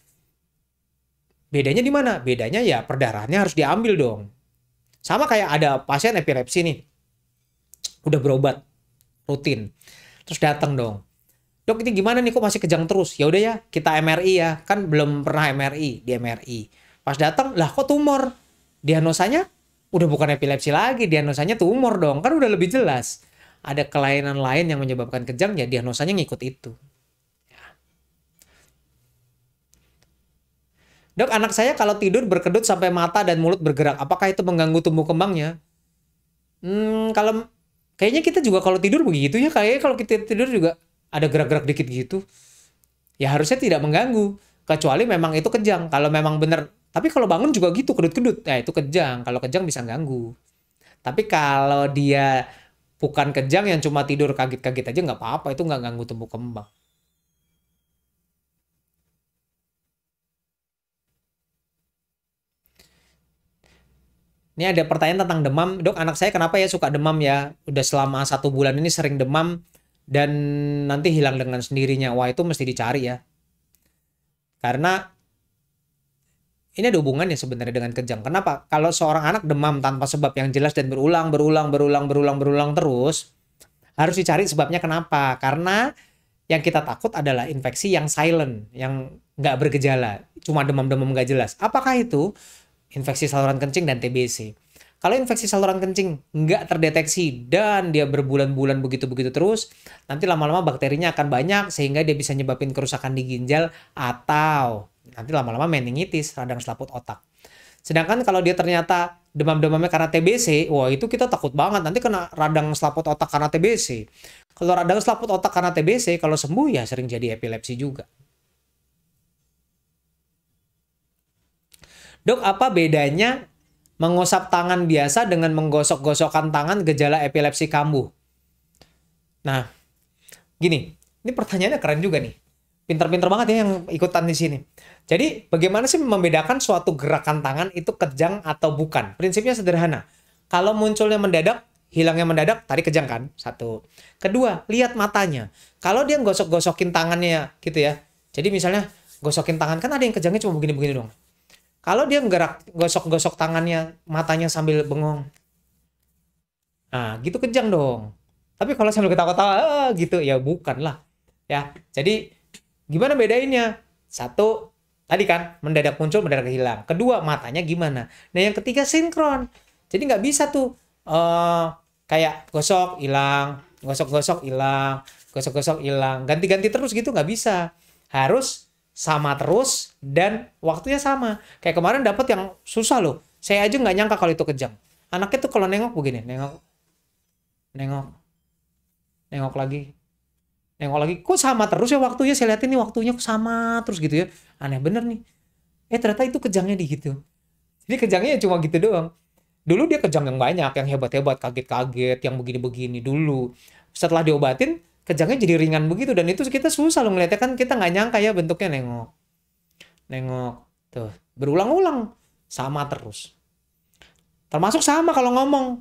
Bedanya di mana? Bedanya ya perdarahannya harus diambil dong. Sama kayak ada pasien epilepsi nih. Udah berobat rutin. Terus datang dong dok ini gimana nih kok masih kejang terus ya udah ya kita MRI ya kan belum pernah MRI di MRI Pas datang, lah kok tumor? Diagnosanya udah bukan epilepsi lagi, diagnosanya tumor dong. Kan udah lebih jelas. Ada kelainan lain yang menyebabkan kejang, ya diagnosanya ngikut itu. Ya. Dok, anak saya kalau tidur berkedut sampai mata dan mulut bergerak, apakah itu mengganggu tumbuh kembangnya? Hmm, kalau kayaknya kita juga kalau tidur begitu ya, kayaknya kalau kita tidur juga ada gerak-gerak dikit gitu. Ya harusnya tidak mengganggu, kecuali memang itu kejang. Kalau memang benar tapi kalau bangun juga gitu, kedut-kedut. Nah, itu kejang. Kalau kejang bisa ganggu. Tapi kalau dia bukan kejang yang cuma tidur kaget-kaget aja nggak apa-apa, itu nggak ganggu tumbuh kembang. Ini ada pertanyaan tentang demam. Dok, anak saya kenapa ya suka demam ya? Udah selama satu bulan ini sering demam dan nanti hilang dengan sendirinya. Wah, itu mesti dicari ya. Karena ini ada hubungannya sebenarnya dengan kejang. Kenapa? Kalau seorang anak demam tanpa sebab yang jelas dan berulang, berulang, berulang, berulang, berulang terus, harus dicari sebabnya kenapa. Karena yang kita takut adalah infeksi yang silent, yang nggak bergejala, cuma demam-demam nggak jelas. Apakah itu infeksi saluran kencing dan TBC? Kalau infeksi saluran kencing nggak terdeteksi dan dia berbulan-bulan begitu-begitu terus, nanti lama-lama bakterinya akan banyak sehingga dia bisa nyebabin kerusakan di ginjal atau nanti lama-lama meningitis, radang selaput otak. Sedangkan kalau dia ternyata demam-demamnya karena TBC, wah itu kita takut banget nanti kena radang selaput otak karena TBC. Kalau radang selaput otak karena TBC, kalau sembuh ya sering jadi epilepsi juga. Dok, apa bedanya mengusap tangan biasa dengan menggosok-gosokkan tangan gejala epilepsi kambuh? Nah, gini, ini pertanyaannya keren juga nih pinter-pinter banget ya yang ikutan di sini. Jadi bagaimana sih membedakan suatu gerakan tangan itu kejang atau bukan? Prinsipnya sederhana. Kalau munculnya mendadak, hilangnya mendadak, tadi kejang kan? Satu. Kedua, lihat matanya. Kalau dia gosok-gosokin tangannya gitu ya. Jadi misalnya gosokin tangan kan ada yang kejangnya cuma begini-begini dong. Kalau dia gerak gosok-gosok tangannya, matanya sambil bengong. Nah, gitu kejang dong. Tapi kalau sambil ketawa-ketawa ah, eh, gitu ya bukan lah. Ya, jadi Gimana bedainnya? Satu, tadi kan mendadak muncul, mendadak hilang. Kedua, matanya gimana? Nah, yang ketiga sinkron. Jadi nggak bisa tuh uh, kayak gosok hilang, gosok-gosok hilang, gosok-gosok hilang, ganti-ganti terus gitu nggak bisa. Harus sama terus dan waktunya sama. Kayak kemarin dapat yang susah loh. Saya aja nggak nyangka kalau itu kejam. Anaknya tuh kalau nengok begini, nengok, nengok, nengok lagi, nengok lagi kok sama terus ya waktunya saya lihat ini waktunya kok sama terus gitu ya aneh bener nih eh ternyata itu kejangnya di gitu jadi kejangnya ya cuma gitu doang dulu dia kejang yang banyak yang hebat-hebat kaget-kaget yang begini-begini dulu setelah diobatin kejangnya jadi ringan begitu dan itu kita susah loh ngeliatnya kan kita nggak nyangka ya bentuknya nengok nengok tuh berulang-ulang sama terus termasuk sama kalau ngomong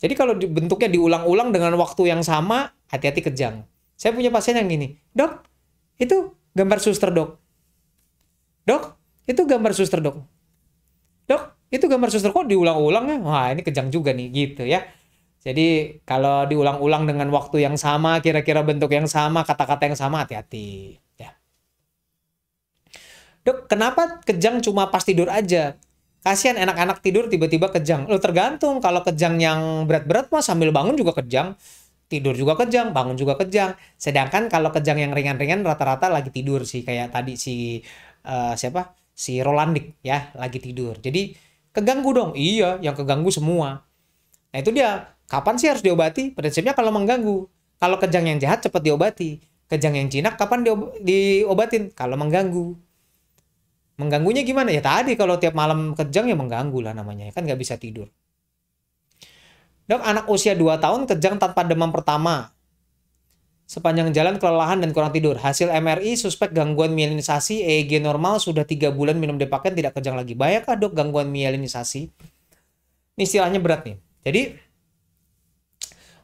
jadi kalau bentuknya diulang-ulang dengan waktu yang sama hati-hati kejang saya punya pasien yang gini, dok, itu gambar suster dok. Dok, itu gambar suster dok. Dok, itu gambar suster kok diulang-ulang ya? Wah ini kejang juga nih gitu ya. Jadi kalau diulang-ulang dengan waktu yang sama, kira-kira bentuk yang sama, kata-kata yang sama, hati-hati. Ya. Dok, kenapa kejang cuma pas tidur aja? Kasihan anak-anak tidur tiba-tiba kejang. Lo tergantung kalau kejang yang berat-berat mah sambil bangun juga kejang tidur juga kejang, bangun juga kejang. Sedangkan kalau kejang yang ringan-ringan rata-rata lagi tidur sih kayak tadi si uh, siapa? Si Rolandik ya, lagi tidur. Jadi keganggu dong. Iya, yang keganggu semua. Nah, itu dia. Kapan sih harus diobati? Prinsipnya kalau mengganggu. Kalau kejang yang jahat cepat diobati. Kejang yang jinak kapan diob diobatin? Kalau mengganggu mengganggunya gimana ya tadi kalau tiap malam kejang ya mengganggu lah namanya ya kan nggak bisa tidur Dok, anak usia 2 tahun kejang tanpa demam pertama. Sepanjang jalan kelelahan dan kurang tidur. Hasil MRI suspek gangguan mielinisasi, EEG normal sudah 3 bulan minum depaken tidak kejang lagi. Bahayakah dok gangguan mielinisasi? Ini istilahnya berat nih. Jadi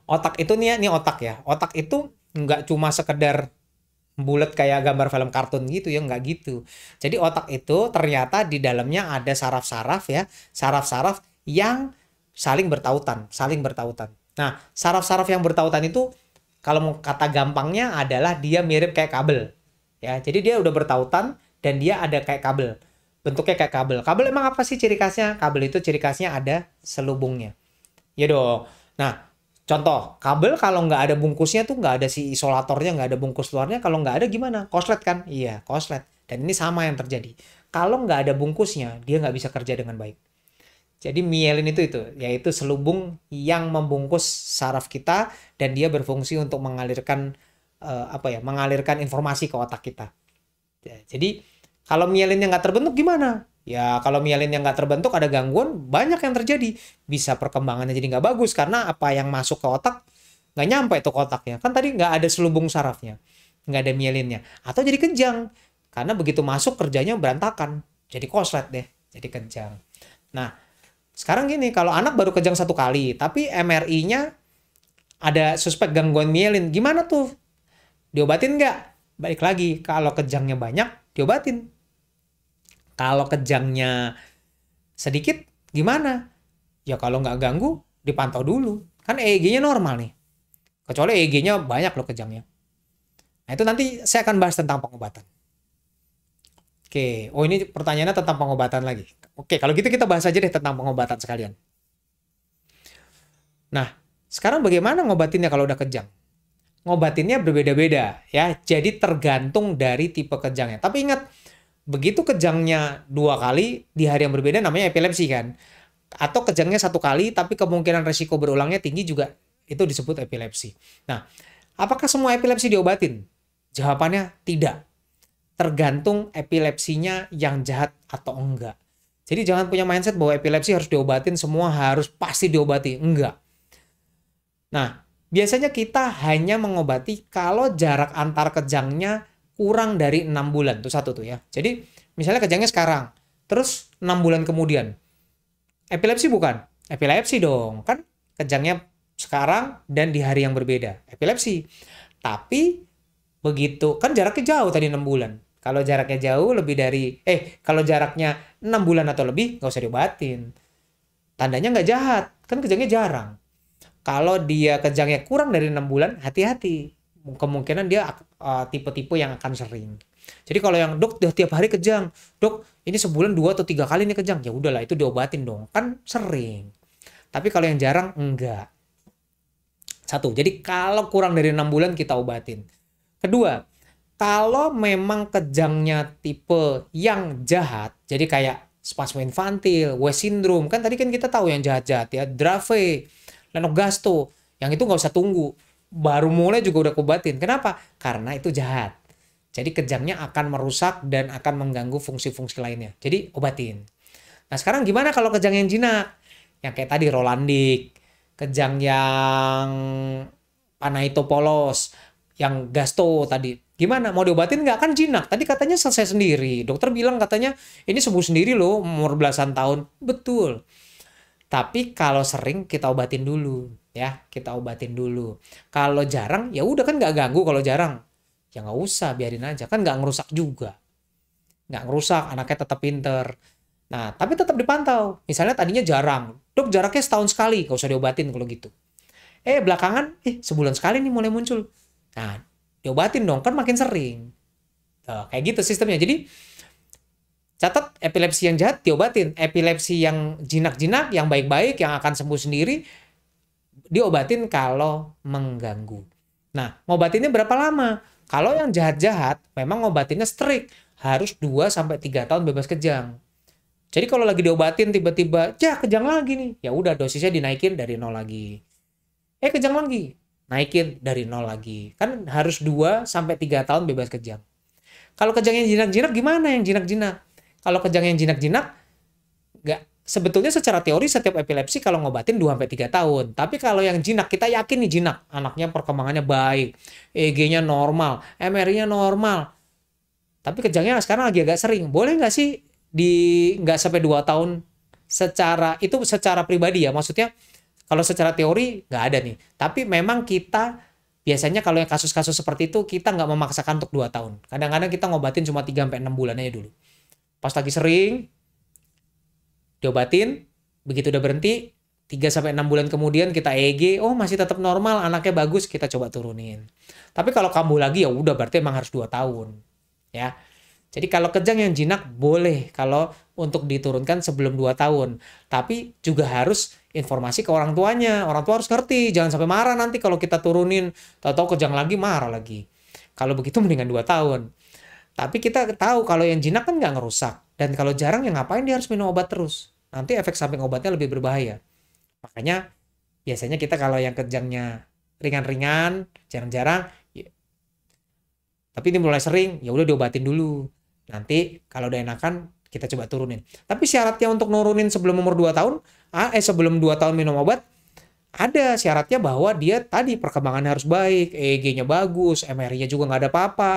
otak itu nih, ya, ini otak ya. Otak itu nggak cuma sekedar bulat kayak gambar film kartun gitu ya nggak gitu jadi otak itu ternyata di dalamnya ada saraf-saraf ya saraf-saraf yang saling bertautan, saling bertautan. Nah, saraf-saraf yang bertautan itu kalau mau kata gampangnya adalah dia mirip kayak kabel. Ya, jadi dia udah bertautan dan dia ada kayak kabel. Bentuknya kayak kabel. Kabel emang apa sih ciri khasnya? Kabel itu ciri khasnya ada selubungnya. Ya dong. Nah, contoh kabel kalau nggak ada bungkusnya tuh nggak ada si isolatornya, nggak ada bungkus luarnya. Kalau nggak ada gimana? Koslet kan? Iya, koslet. Dan ini sama yang terjadi. Kalau nggak ada bungkusnya, dia nggak bisa kerja dengan baik. Jadi mielin itu itu, yaitu selubung yang membungkus saraf kita dan dia berfungsi untuk mengalirkan uh, apa ya, mengalirkan informasi ke otak kita. Ya, jadi kalau yang nggak terbentuk gimana? Ya kalau mielin yang nggak terbentuk ada gangguan banyak yang terjadi. Bisa perkembangannya jadi nggak bagus karena apa yang masuk ke otak nggak nyampe itu ke otaknya. Kan tadi nggak ada selubung sarafnya, nggak ada mielinnya. Atau jadi kejang karena begitu masuk kerjanya berantakan, jadi koslet deh, jadi kejang. Nah sekarang gini, kalau anak baru kejang satu kali, tapi MRI-nya ada suspek gangguan mielin, gimana tuh? Diobatin nggak? Baik lagi, kalau kejangnya banyak, diobatin. Kalau kejangnya sedikit, gimana? Ya kalau nggak ganggu, dipantau dulu. Kan EEG-nya normal nih. Kecuali EEG-nya banyak loh kejangnya. Nah itu nanti saya akan bahas tentang pengobatan. Oke, oh ini pertanyaannya tentang pengobatan lagi. Oke, kalau gitu kita bahas aja deh tentang pengobatan sekalian. Nah, sekarang bagaimana ngobatinnya kalau udah kejang? Ngobatinnya berbeda-beda ya, jadi tergantung dari tipe kejangnya. Tapi ingat, begitu kejangnya dua kali di hari yang berbeda namanya epilepsi kan? Atau kejangnya satu kali tapi kemungkinan resiko berulangnya tinggi juga itu disebut epilepsi. Nah, apakah semua epilepsi diobatin? Jawabannya tidak tergantung epilepsinya yang jahat atau enggak. Jadi jangan punya mindset bahwa epilepsi harus diobatin semua harus pasti diobati, enggak. Nah, biasanya kita hanya mengobati kalau jarak antar kejangnya kurang dari 6 bulan tuh satu tuh ya. Jadi misalnya kejangnya sekarang, terus 6 bulan kemudian epilepsi bukan? Epilepsi dong kan kejangnya sekarang dan di hari yang berbeda epilepsi. Tapi begitu kan jaraknya jauh tadi 6 bulan. Kalau jaraknya jauh lebih dari eh kalau jaraknya 6 bulan atau lebih nggak usah diobatin. Tandanya nggak jahat, kan kejangnya jarang. Kalau dia kejangnya kurang dari 6 bulan, hati-hati. Kemungkinan dia eh, tipe-tipe uh, yang akan sering. Jadi kalau yang dok tiap hari kejang, dok ini sebulan dua atau tiga kali nih kejang, ya udahlah itu diobatin dong, kan sering. Tapi kalau yang jarang enggak. Satu, jadi kalau kurang dari enam bulan kita obatin. Kedua, kalau memang kejangnya tipe yang jahat, jadi kayak spasme infantil, West syndrome, kan tadi kan kita tahu yang jahat-jahat ya, Drave, Lenogasto, yang itu nggak usah tunggu, baru mulai juga udah kubatin. Kenapa? Karena itu jahat. Jadi kejangnya akan merusak dan akan mengganggu fungsi-fungsi lainnya. Jadi obatin. Nah sekarang gimana kalau kejang yang jinak? Yang kayak tadi Rolandik, kejang yang Panaito yang Gasto tadi Gimana? Mau diobatin nggak? Kan jinak. Tadi katanya selesai sendiri. Dokter bilang katanya ini sembuh sendiri loh umur belasan tahun. Betul. Tapi kalau sering kita obatin dulu ya. Kita obatin dulu. Kalau jarang ya udah kan nggak ganggu kalau jarang. Ya nggak usah biarin aja. Kan nggak ngerusak juga. Nggak ngerusak anaknya tetap pinter. Nah tapi tetap dipantau. Misalnya tadinya jarang. Dok jaraknya setahun sekali. nggak usah diobatin kalau gitu. Eh belakangan eh sebulan sekali nih mulai muncul. Nah diobatin dong kan makin sering tuh, kayak gitu sistemnya jadi catat epilepsi yang jahat diobatin epilepsi yang jinak-jinak yang baik-baik yang akan sembuh sendiri diobatin kalau mengganggu nah ngobatinnya berapa lama kalau yang jahat-jahat memang ngobatinnya strict harus 2 sampai 3 tahun bebas kejang jadi kalau lagi diobatin tiba-tiba, ya kejang lagi nih. Ya udah dosisnya dinaikin dari nol lagi. Eh kejang lagi naikin dari nol lagi kan harus 2 sampai tiga tahun bebas kejang kalau kejang yang jinak-jinak gimana yang jinak-jinak kalau kejang yang jinak-jinak nggak sebetulnya secara teori setiap epilepsi kalau ngobatin 2 sampai tiga tahun tapi kalau yang jinak kita yakin nih jinak anaknya perkembangannya baik EG-nya normal MR-nya normal tapi kejangnya sekarang lagi agak sering boleh nggak sih di nggak sampai dua tahun secara itu secara pribadi ya maksudnya kalau secara teori nggak ada nih. Tapi memang kita biasanya kalau yang kasus-kasus seperti itu kita nggak memaksakan untuk 2 tahun. Kadang-kadang kita ngobatin cuma 3 sampai enam bulan aja dulu. Pas lagi sering diobatin, begitu udah berhenti 3 sampai enam bulan kemudian kita EEG, oh masih tetap normal, anaknya bagus, kita coba turunin. Tapi kalau kambuh lagi ya udah berarti emang harus 2 tahun. Ya. Jadi kalau kejang yang jinak boleh kalau untuk diturunkan sebelum 2 tahun. Tapi juga harus informasi ke orang tuanya. Orang tua harus ngerti, jangan sampai marah nanti kalau kita turunin, tahu-tahu kejang lagi marah lagi. Kalau begitu mendingan 2 tahun. Tapi kita tahu kalau yang jinak kan nggak ngerusak. Dan kalau jarang ya ngapain dia harus minum obat terus. Nanti efek samping obatnya lebih berbahaya. Makanya biasanya kita kalau yang kejangnya ringan-ringan, jarang-jarang, ya. tapi ini mulai sering, ya udah diobatin dulu. Nanti kalau udah enakan kita coba turunin. Tapi syaratnya untuk nurunin sebelum umur 2 tahun eh sebelum 2 tahun minum obat ada syaratnya bahwa dia tadi perkembangannya harus baik, EEG-nya bagus, MRI-nya juga nggak ada apa-apa,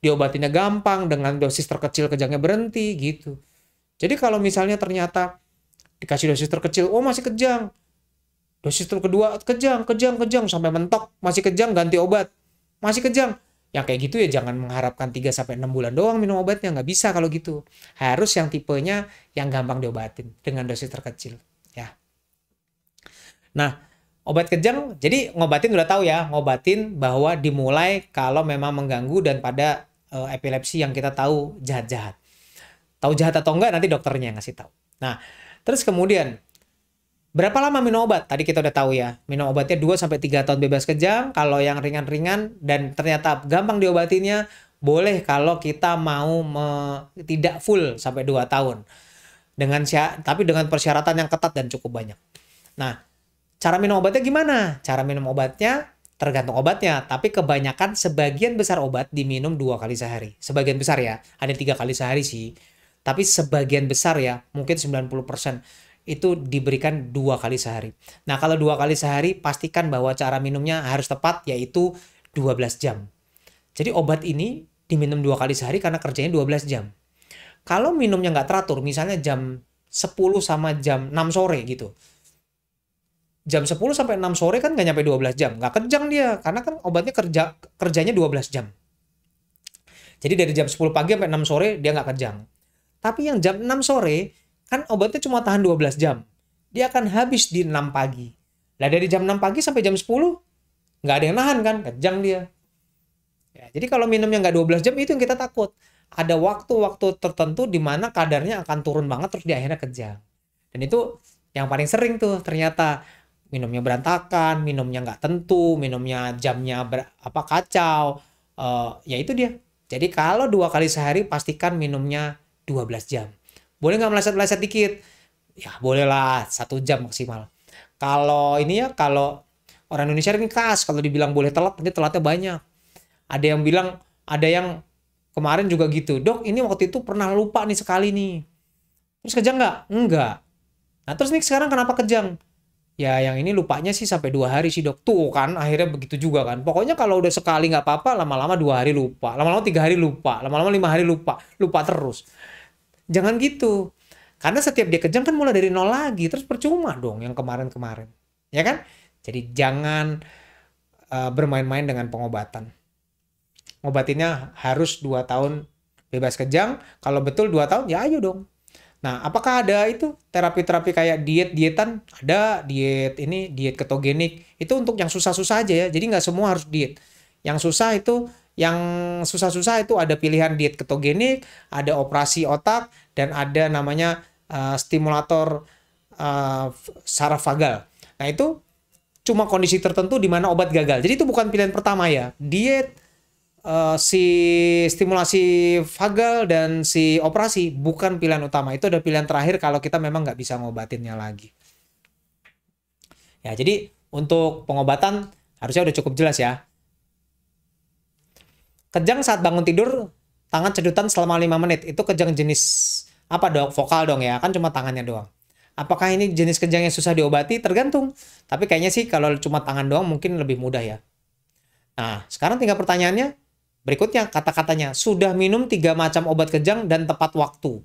diobatinnya gampang dengan dosis terkecil kejangnya berhenti gitu. Jadi kalau misalnya ternyata dikasih dosis terkecil, oh masih kejang, dosis ter kedua kejang, kejang, kejang sampai mentok, masih kejang ganti obat, masih kejang. Yang kayak gitu ya jangan mengharapkan 3 sampai enam bulan doang minum obatnya, nggak bisa kalau gitu. Harus yang tipenya yang gampang diobatin dengan dosis terkecil. Nah, obat kejang jadi ngobatin udah tahu ya, ngobatin bahwa dimulai kalau memang mengganggu dan pada uh, epilepsi yang kita tahu jahat-jahat. Tahu jahat atau enggak nanti dokternya yang ngasih tahu. Nah, terus kemudian berapa lama minum obat? Tadi kita udah tahu ya, minum obatnya 2 sampai 3 tahun bebas kejang. Kalau yang ringan-ringan dan ternyata gampang diobatinya boleh kalau kita mau me, tidak full sampai 2 tahun dengan tapi dengan persyaratan yang ketat dan cukup banyak. Nah, Cara minum obatnya gimana? Cara minum obatnya tergantung obatnya, tapi kebanyakan sebagian besar obat diminum dua kali sehari. Sebagian besar ya, ada tiga kali sehari sih. Tapi sebagian besar ya, mungkin 90% itu diberikan dua kali sehari. Nah kalau dua kali sehari pastikan bahwa cara minumnya harus tepat yaitu 12 jam. Jadi obat ini diminum dua kali sehari karena kerjanya 12 jam. Kalau minumnya nggak teratur, misalnya jam 10 sama jam 6 sore gitu jam 10 sampai 6 sore kan nggak nyampe 12 jam nggak kejang dia karena kan obatnya kerja kerjanya 12 jam jadi dari jam 10 pagi sampai 6 sore dia nggak kejang tapi yang jam 6 sore kan obatnya cuma tahan 12 jam dia akan habis di 6 pagi lah dari jam 6 pagi sampai jam 10 nggak ada yang nahan kan kejang dia ya, jadi kalau minumnya nggak 12 jam itu yang kita takut ada waktu-waktu tertentu di mana kadarnya akan turun banget terus di akhirnya kejang dan itu yang paling sering tuh ternyata minumnya berantakan, minumnya nggak tentu, minumnya jamnya ber, apa kacau, uh, ya itu dia. Jadi kalau dua kali sehari pastikan minumnya 12 jam. Boleh nggak meleset-meleset dikit? Ya bolehlah satu jam maksimal. Kalau ini ya kalau orang Indonesia ini kan khas kalau dibilang boleh telat nanti telatnya banyak. Ada yang bilang ada yang kemarin juga gitu dok ini waktu itu pernah lupa nih sekali nih terus kejang nggak enggak nah terus nih sekarang kenapa kejang Ya yang ini lupanya sih sampai dua hari sih dok. Tuh kan akhirnya begitu juga kan. Pokoknya kalau udah sekali nggak apa-apa lama-lama dua hari lupa. Lama-lama tiga hari lupa. Lama-lama lima hari lupa. Lupa terus. Jangan gitu. Karena setiap dia kejang kan mulai dari nol lagi. Terus percuma dong yang kemarin-kemarin. Ya kan? Jadi jangan uh, bermain-main dengan pengobatan. Ngobatinnya harus dua tahun bebas kejang. Kalau betul dua tahun ya ayo dong. Nah, apakah ada itu terapi-terapi kayak diet-dietan? Ada diet ini, diet ketogenik. Itu untuk yang susah-susah aja ya. Jadi nggak semua harus diet. Yang susah itu, yang susah-susah itu ada pilihan diet ketogenik, ada operasi otak, dan ada namanya uh, stimulator uh, eh, saraf vagal. Nah, itu cuma kondisi tertentu di mana obat gagal. Jadi itu bukan pilihan pertama ya. Diet, Eh, si stimulasi vagal dan si operasi bukan pilihan utama. Itu ada pilihan terakhir kalau kita memang nggak bisa ngobatinnya lagi. Ya, jadi untuk pengobatan harusnya udah cukup jelas ya. Kejang saat bangun tidur, tangan cedutan selama 5 menit. Itu kejang jenis apa dok? Vokal dong ya, kan cuma tangannya doang. Apakah ini jenis kejang yang susah diobati? Tergantung. Tapi kayaknya sih kalau cuma tangan doang mungkin lebih mudah ya. Nah, sekarang tinggal pertanyaannya, Berikutnya kata-katanya, sudah minum tiga macam obat kejang dan tepat waktu.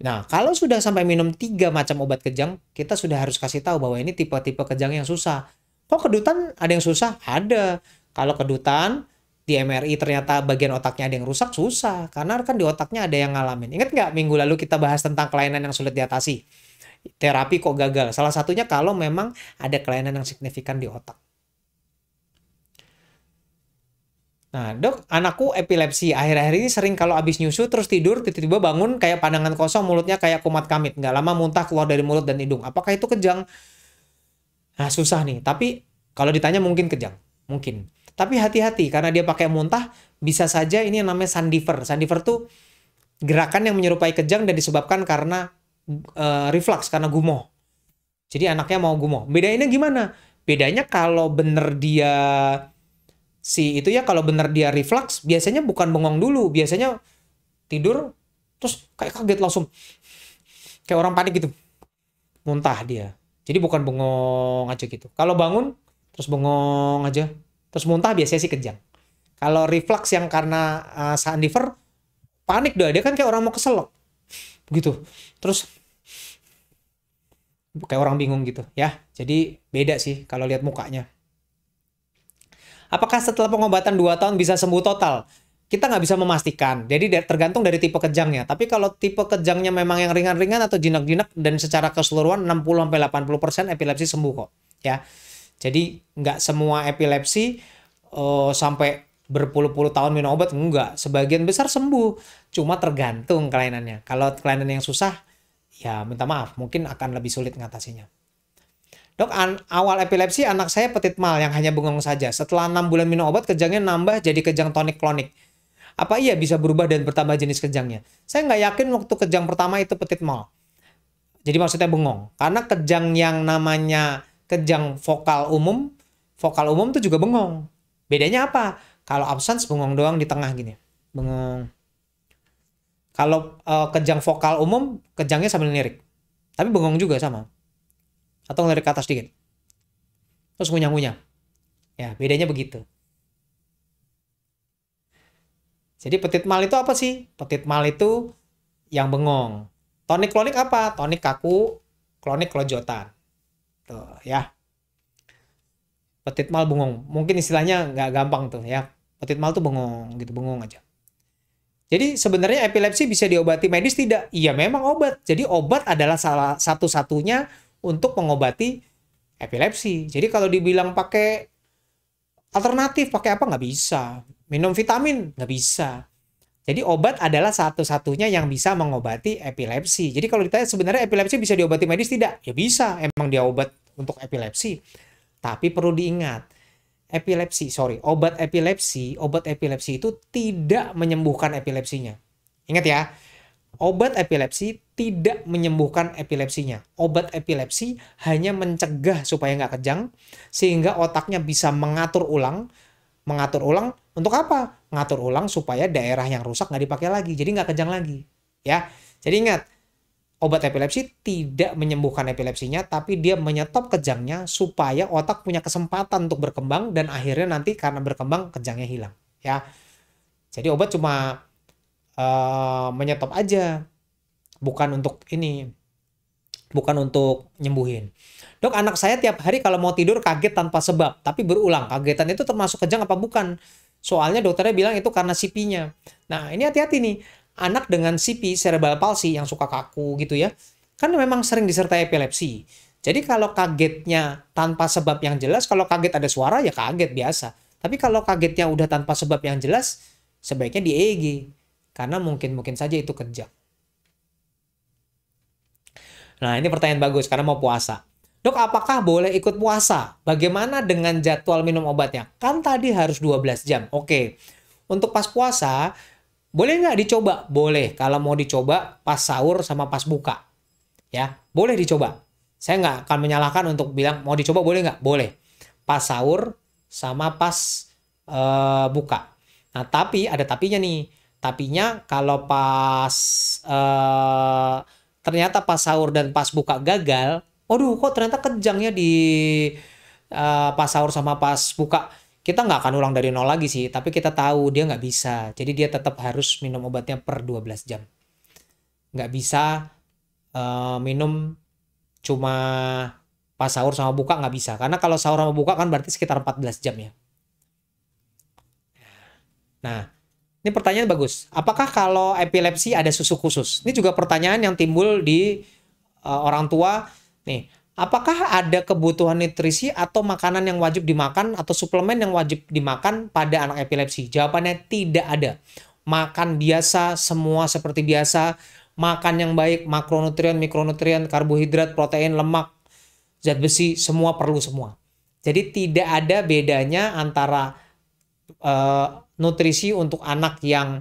Nah, kalau sudah sampai minum tiga macam obat kejang, kita sudah harus kasih tahu bahwa ini tipe-tipe kejang yang susah. Kok kedutan ada yang susah? Ada. Kalau kedutan, di MRI ternyata bagian otaknya ada yang rusak, susah. Karena kan di otaknya ada yang ngalamin. Ingat nggak minggu lalu kita bahas tentang kelainan yang sulit diatasi? Terapi kok gagal? Salah satunya kalau memang ada kelainan yang signifikan di otak. Nah, dok, anakku epilepsi. Akhir-akhir ini sering kalau abis nyusu terus tidur, tiba-tiba bangun kayak pandangan kosong, mulutnya kayak kumat kamit. Gak lama muntah keluar dari mulut dan hidung. Apakah itu kejang? Nah, susah nih. Tapi kalau ditanya mungkin kejang. Mungkin. Tapi hati-hati, karena dia pakai muntah, bisa saja ini yang namanya sandiver. Sandiver tuh gerakan yang menyerupai kejang dan disebabkan karena e, reflux, karena gumoh. Jadi anaknya mau gumoh. Bedanya gimana? Bedanya kalau bener dia si itu ya kalau bener dia reflux biasanya bukan bengong dulu biasanya tidur terus kayak kaget langsung kayak orang panik gitu muntah dia jadi bukan bengong aja gitu kalau bangun terus bengong aja terus muntah biasanya sih kejang kalau reflux yang karena uh, eh, liver panik doa dia kan kayak orang mau keselok begitu terus kayak orang bingung gitu ya jadi beda sih kalau lihat mukanya Apakah setelah pengobatan 2 tahun bisa sembuh total? Kita nggak bisa memastikan. Jadi tergantung dari tipe kejangnya. Tapi kalau tipe kejangnya memang yang ringan-ringan atau jinak-jinak dan secara keseluruhan 60 80% epilepsi sembuh kok, ya. Jadi nggak semua epilepsi uh, sampai berpuluh-puluh tahun minum obat enggak sebagian besar sembuh cuma tergantung kelainannya kalau kelainan yang susah ya minta maaf mungkin akan lebih sulit ngatasinya. Dok, an awal epilepsi anak saya petit mal yang hanya bengong saja. Setelah 6 bulan minum obat, kejangnya nambah jadi kejang tonik klonik. Apa iya bisa berubah dan bertambah jenis kejangnya? Saya nggak yakin waktu kejang pertama itu petit mal. Jadi maksudnya bengong. Karena kejang yang namanya kejang vokal umum, vokal umum itu juga bengong. Bedanya apa? Kalau absence bengong doang di tengah gini. Bengong. Kalau uh, kejang vokal umum, kejangnya sambil lirik. Tapi bengong juga sama atau ngelirik ke atas dikit terus ngunyah-ngunyah ya bedanya begitu jadi petit mal itu apa sih? Petit mal itu yang bengong. Tonik klonik apa? Tonik kaku, klonik klojotan. Tuh, ya. Petit mal bengong. Mungkin istilahnya nggak gampang tuh ya. Petit mal tuh bengong gitu, bengong aja. Jadi sebenarnya epilepsi bisa diobati medis tidak? Iya memang obat. Jadi obat adalah salah satu-satunya untuk mengobati epilepsi. Jadi kalau dibilang pakai alternatif, pakai apa nggak bisa. Minum vitamin nggak bisa. Jadi obat adalah satu-satunya yang bisa mengobati epilepsi. Jadi kalau ditanya sebenarnya epilepsi bisa diobati medis tidak? Ya bisa, emang dia obat untuk epilepsi. Tapi perlu diingat, epilepsi, sorry, obat epilepsi, obat epilepsi itu tidak menyembuhkan epilepsinya. Ingat ya, Obat epilepsi tidak menyembuhkan epilepsinya. Obat epilepsi hanya mencegah supaya nggak kejang, sehingga otaknya bisa mengatur ulang. Mengatur ulang untuk apa? Mengatur ulang supaya daerah yang rusak nggak dipakai lagi, jadi nggak kejang lagi. Ya, jadi ingat, obat epilepsi tidak menyembuhkan epilepsinya, tapi dia menyetop kejangnya supaya otak punya kesempatan untuk berkembang dan akhirnya nanti karena berkembang kejangnya hilang. Ya, jadi obat cuma Eh, menyetop aja bukan untuk ini bukan untuk nyembuhin dok anak saya tiap hari kalau mau tidur kaget tanpa sebab tapi berulang kagetan itu termasuk kejang apa bukan soalnya dokternya bilang itu karena CP-nya nah ini hati-hati nih anak dengan CP cerebral palsi yang suka kaku gitu ya kan memang sering disertai epilepsi jadi kalau kagetnya tanpa sebab yang jelas, kalau kaget ada suara ya kaget biasa. Tapi kalau kagetnya udah tanpa sebab yang jelas, sebaiknya di EEG. Karena mungkin-mungkin saja itu kerja. Nah, ini pertanyaan bagus karena mau puasa. Dok, apakah boleh ikut puasa? Bagaimana dengan jadwal minum obatnya? Kan tadi harus 12 jam. Oke. Untuk pas puasa, boleh nggak dicoba? Boleh. Kalau mau dicoba pas sahur sama pas buka. Ya, boleh dicoba. Saya nggak akan menyalahkan untuk bilang mau dicoba boleh nggak? Boleh. Pas sahur sama pas uh, buka. Nah, tapi ada tapinya nih tapinya kalau pas uh, ternyata pas sahur dan pas buka gagal waduh kok ternyata kejangnya di uh, pas sahur sama pas buka kita nggak akan ulang dari nol lagi sih tapi kita tahu dia nggak bisa jadi dia tetap harus minum obatnya per 12 jam nggak bisa uh, minum cuma pas sahur sama buka nggak bisa karena kalau sahur sama buka kan berarti sekitar 14 jam ya nah ini pertanyaan bagus. Apakah kalau epilepsi ada susu khusus? Ini juga pertanyaan yang timbul di uh, orang tua. Nih, apakah ada kebutuhan nutrisi atau makanan yang wajib dimakan atau suplemen yang wajib dimakan pada anak epilepsi? Jawabannya tidak ada. Makan biasa, semua seperti biasa. Makan yang baik, makronutrien, mikronutrien, karbohidrat, protein, lemak, zat besi, semua perlu semua. Jadi tidak ada bedanya antara uh, nutrisi untuk anak yang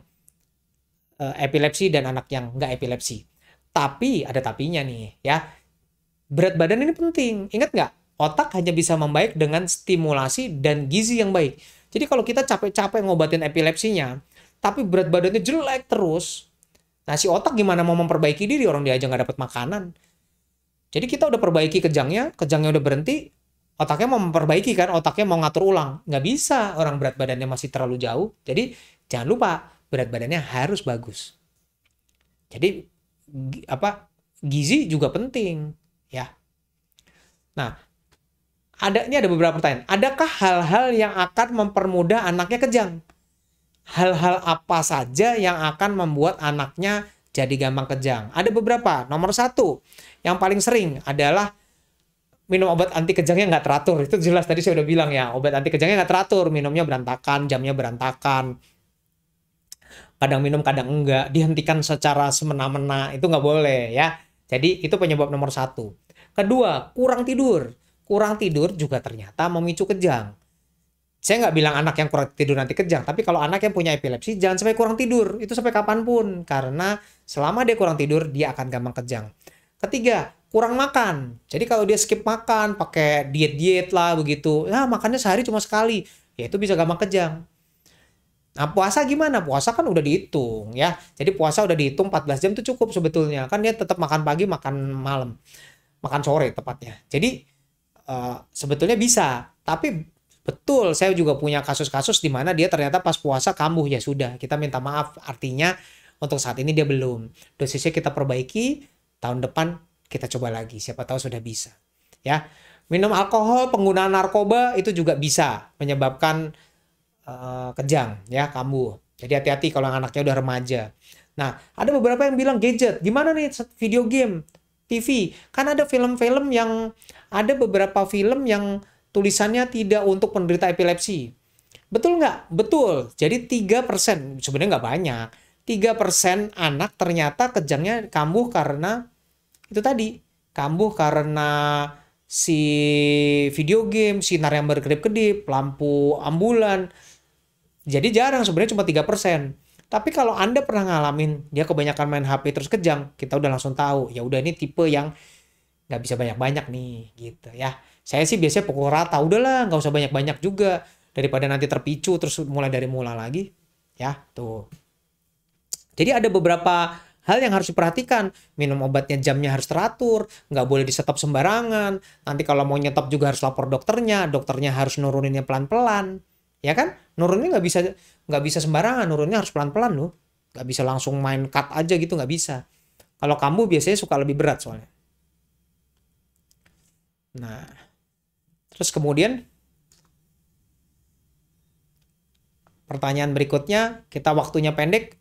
uh, epilepsi dan anak yang nggak epilepsi. Tapi ada tapinya nih ya. Berat badan ini penting. Ingat nggak? Otak hanya bisa membaik dengan stimulasi dan gizi yang baik. Jadi kalau kita capek-capek ngobatin epilepsinya, tapi berat badannya jelek terus, nah si otak gimana mau memperbaiki diri orang dia aja nggak dapat makanan. Jadi kita udah perbaiki kejangnya, kejangnya udah berhenti, otaknya mau memperbaiki kan otaknya mau ngatur ulang nggak bisa orang berat badannya masih terlalu jauh jadi jangan lupa berat badannya harus bagus jadi apa gizi juga penting ya nah ada ini ada beberapa pertanyaan adakah hal-hal yang akan mempermudah anaknya kejang hal-hal apa saja yang akan membuat anaknya jadi gampang kejang ada beberapa nomor satu yang paling sering adalah minum obat anti kejangnya nggak teratur itu jelas tadi saya udah bilang ya obat anti kejangnya nggak teratur minumnya berantakan jamnya berantakan kadang minum kadang enggak dihentikan secara semena-mena itu nggak boleh ya jadi itu penyebab nomor satu kedua kurang tidur kurang tidur juga ternyata memicu kejang saya nggak bilang anak yang kurang tidur nanti kejang, tapi kalau anak yang punya epilepsi jangan sampai kurang tidur, itu sampai kapanpun. Karena selama dia kurang tidur, dia akan gampang kejang. Ketiga, kurang makan. Jadi kalau dia skip makan, pakai diet-diet lah begitu. Nah, makannya sehari cuma sekali. Ya itu bisa gampang kejang. Nah, puasa gimana? Puasa kan udah dihitung ya. Jadi puasa udah dihitung 14 jam itu cukup sebetulnya. Kan dia tetap makan pagi, makan malam. Makan sore tepatnya. Jadi uh, sebetulnya bisa, tapi betul saya juga punya kasus-kasus di mana dia ternyata pas puasa kambuh ya sudah, kita minta maaf. Artinya untuk saat ini dia belum. Dosisnya kita perbaiki, tahun depan kita coba lagi siapa tahu sudah bisa ya minum alkohol penggunaan narkoba itu juga bisa menyebabkan uh, kejang ya kamu. jadi hati-hati kalau anaknya udah remaja nah ada beberapa yang bilang gadget gimana nih video game TV kan ada film-film yang ada beberapa film yang tulisannya tidak untuk penderita epilepsi betul nggak betul jadi tiga persen sebenarnya nggak banyak Tiga persen anak ternyata kejangnya kambuh karena itu tadi kambuh karena si video game, sinar yang berkedip-kedip, lampu ambulan. Jadi jarang sebenarnya cuma 3%. Tapi kalau Anda pernah ngalamin dia kebanyakan main HP terus kejang, kita udah langsung tahu, ya udah ini tipe yang nggak bisa banyak-banyak nih gitu ya. Saya sih biasanya pokok rata, udahlah nggak usah banyak-banyak juga daripada nanti terpicu terus mulai dari mula lagi ya tuh. Jadi ada beberapa Hal yang harus diperhatikan, minum obatnya jamnya harus teratur, nggak boleh disetop sembarangan. Nanti kalau mau nyetop juga harus lapor dokternya, dokternya harus nuruninnya pelan-pelan. Ya kan? Nurunnya nggak bisa nggak bisa sembarangan, nurunnya harus pelan-pelan loh. Nggak bisa langsung main cut aja gitu, nggak bisa. Kalau kamu biasanya suka lebih berat soalnya. Nah, terus kemudian pertanyaan berikutnya, kita waktunya pendek,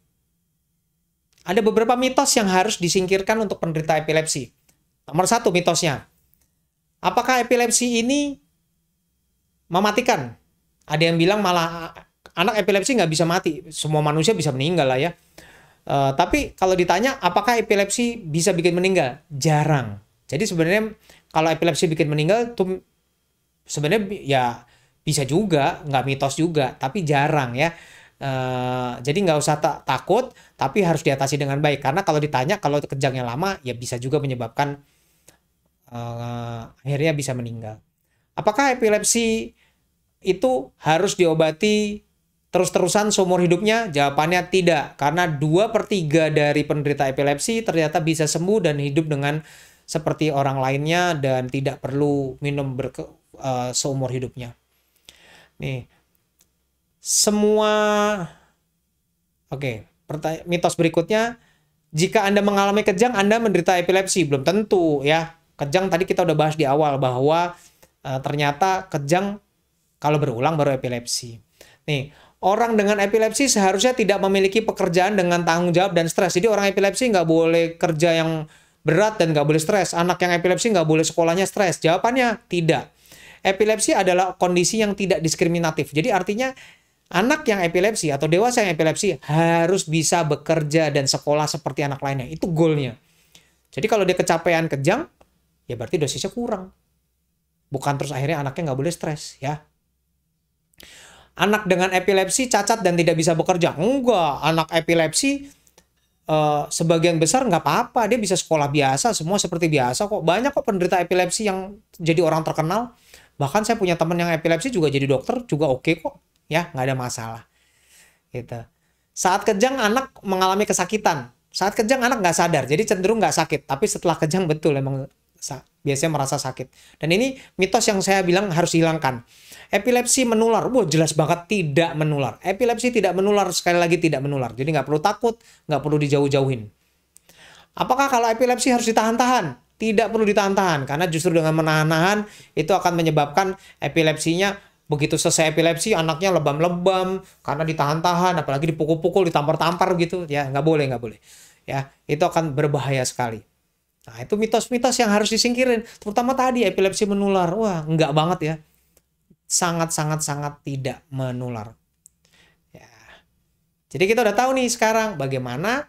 ada beberapa mitos yang harus disingkirkan untuk penderita epilepsi. Nomor satu mitosnya, apakah epilepsi ini mematikan? Ada yang bilang malah anak epilepsi nggak bisa mati, semua manusia bisa meninggal lah ya. E, tapi kalau ditanya apakah epilepsi bisa bikin meninggal, jarang. Jadi sebenarnya kalau epilepsi bikin meninggal tuh sebenarnya ya bisa juga, nggak mitos juga, tapi jarang ya. Uh, jadi nggak usah tak takut, tapi harus diatasi dengan baik. Karena kalau ditanya kalau kejangnya lama, ya bisa juga menyebabkan uh, akhirnya bisa meninggal. Apakah epilepsi itu harus diobati terus-terusan seumur hidupnya? Jawabannya tidak, karena 2 per 3 dari penderita epilepsi ternyata bisa sembuh dan hidup dengan seperti orang lainnya dan tidak perlu minum berke, uh, seumur hidupnya. Nih, semua Oke, okay, mitos berikutnya jika Anda mengalami kejang Anda menderita epilepsi, belum tentu ya. Kejang tadi kita udah bahas di awal bahwa uh, ternyata kejang kalau berulang baru epilepsi. Nih, orang dengan epilepsi seharusnya tidak memiliki pekerjaan dengan tanggung jawab dan stres. Jadi orang epilepsi nggak boleh kerja yang berat dan nggak boleh stres. Anak yang epilepsi nggak boleh sekolahnya stres. Jawabannya tidak. Epilepsi adalah kondisi yang tidak diskriminatif. Jadi artinya Anak yang epilepsi atau dewasa yang epilepsi harus bisa bekerja dan sekolah seperti anak lainnya. Itu goalnya. Jadi kalau dia kecapean kejang, ya berarti dosisnya kurang. Bukan terus akhirnya anaknya nggak boleh stres ya. Anak dengan epilepsi cacat dan tidak bisa bekerja. Enggak, anak epilepsi Uh, sebagian besar nggak apa-apa dia bisa sekolah biasa semua seperti biasa kok banyak kok penderita epilepsi yang jadi orang terkenal bahkan saya punya teman yang epilepsi juga jadi dokter juga oke okay kok ya nggak ada masalah gitu saat kejang anak mengalami kesakitan saat kejang anak nggak sadar jadi cenderung nggak sakit tapi setelah kejang betul emang biasanya merasa sakit dan ini mitos yang saya bilang harus hilangkan epilepsi menular wah jelas banget tidak menular epilepsi tidak menular sekali lagi tidak menular jadi nggak perlu takut nggak perlu dijauh-jauhin apakah kalau epilepsi harus ditahan-tahan tidak perlu ditahan-tahan karena justru dengan menahan-nahan itu akan menyebabkan epilepsinya begitu selesai epilepsi anaknya lebam-lebam karena ditahan-tahan apalagi dipukul-pukul ditampar-tampar gitu ya nggak boleh nggak boleh ya itu akan berbahaya sekali nah itu mitos-mitos yang harus disingkirin terutama tadi epilepsi menular wah nggak banget ya sangat-sangat-sangat tidak menular ya jadi kita udah tahu nih sekarang bagaimana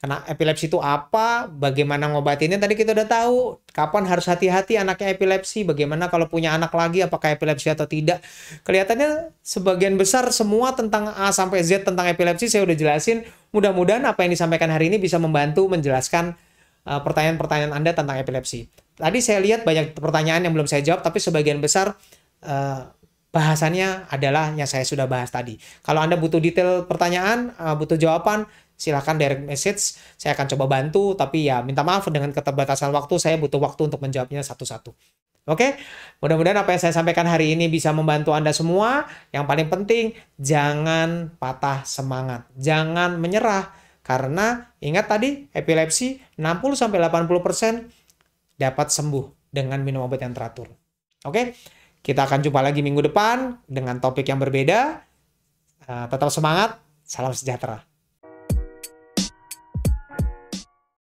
karena epilepsi itu apa, bagaimana ngobatinnya tadi kita udah tahu. Kapan harus hati-hati anaknya epilepsi, bagaimana kalau punya anak lagi apakah epilepsi atau tidak. Kelihatannya sebagian besar semua tentang A sampai Z tentang epilepsi saya udah jelasin. Mudah-mudahan apa yang disampaikan hari ini bisa membantu menjelaskan eh, pertanyaan-pertanyaan Anda tentang epilepsi. Tadi saya lihat banyak pertanyaan yang belum saya jawab tapi sebagian besar eh, bahasannya adalah yang saya sudah bahas tadi. Kalau Anda butuh detail pertanyaan, eh, butuh jawaban, silahkan direct message saya akan coba bantu tapi ya minta maaf dengan keterbatasan waktu saya butuh waktu untuk menjawabnya satu-satu Oke, mudah-mudahan apa yang saya sampaikan hari ini bisa membantu Anda semua. Yang paling penting, jangan patah semangat. Jangan menyerah. Karena ingat tadi, epilepsi 60-80% dapat sembuh dengan minum obat yang teratur. Oke, kita akan jumpa lagi minggu depan dengan topik yang berbeda. Eh, tetap semangat, salam sejahtera.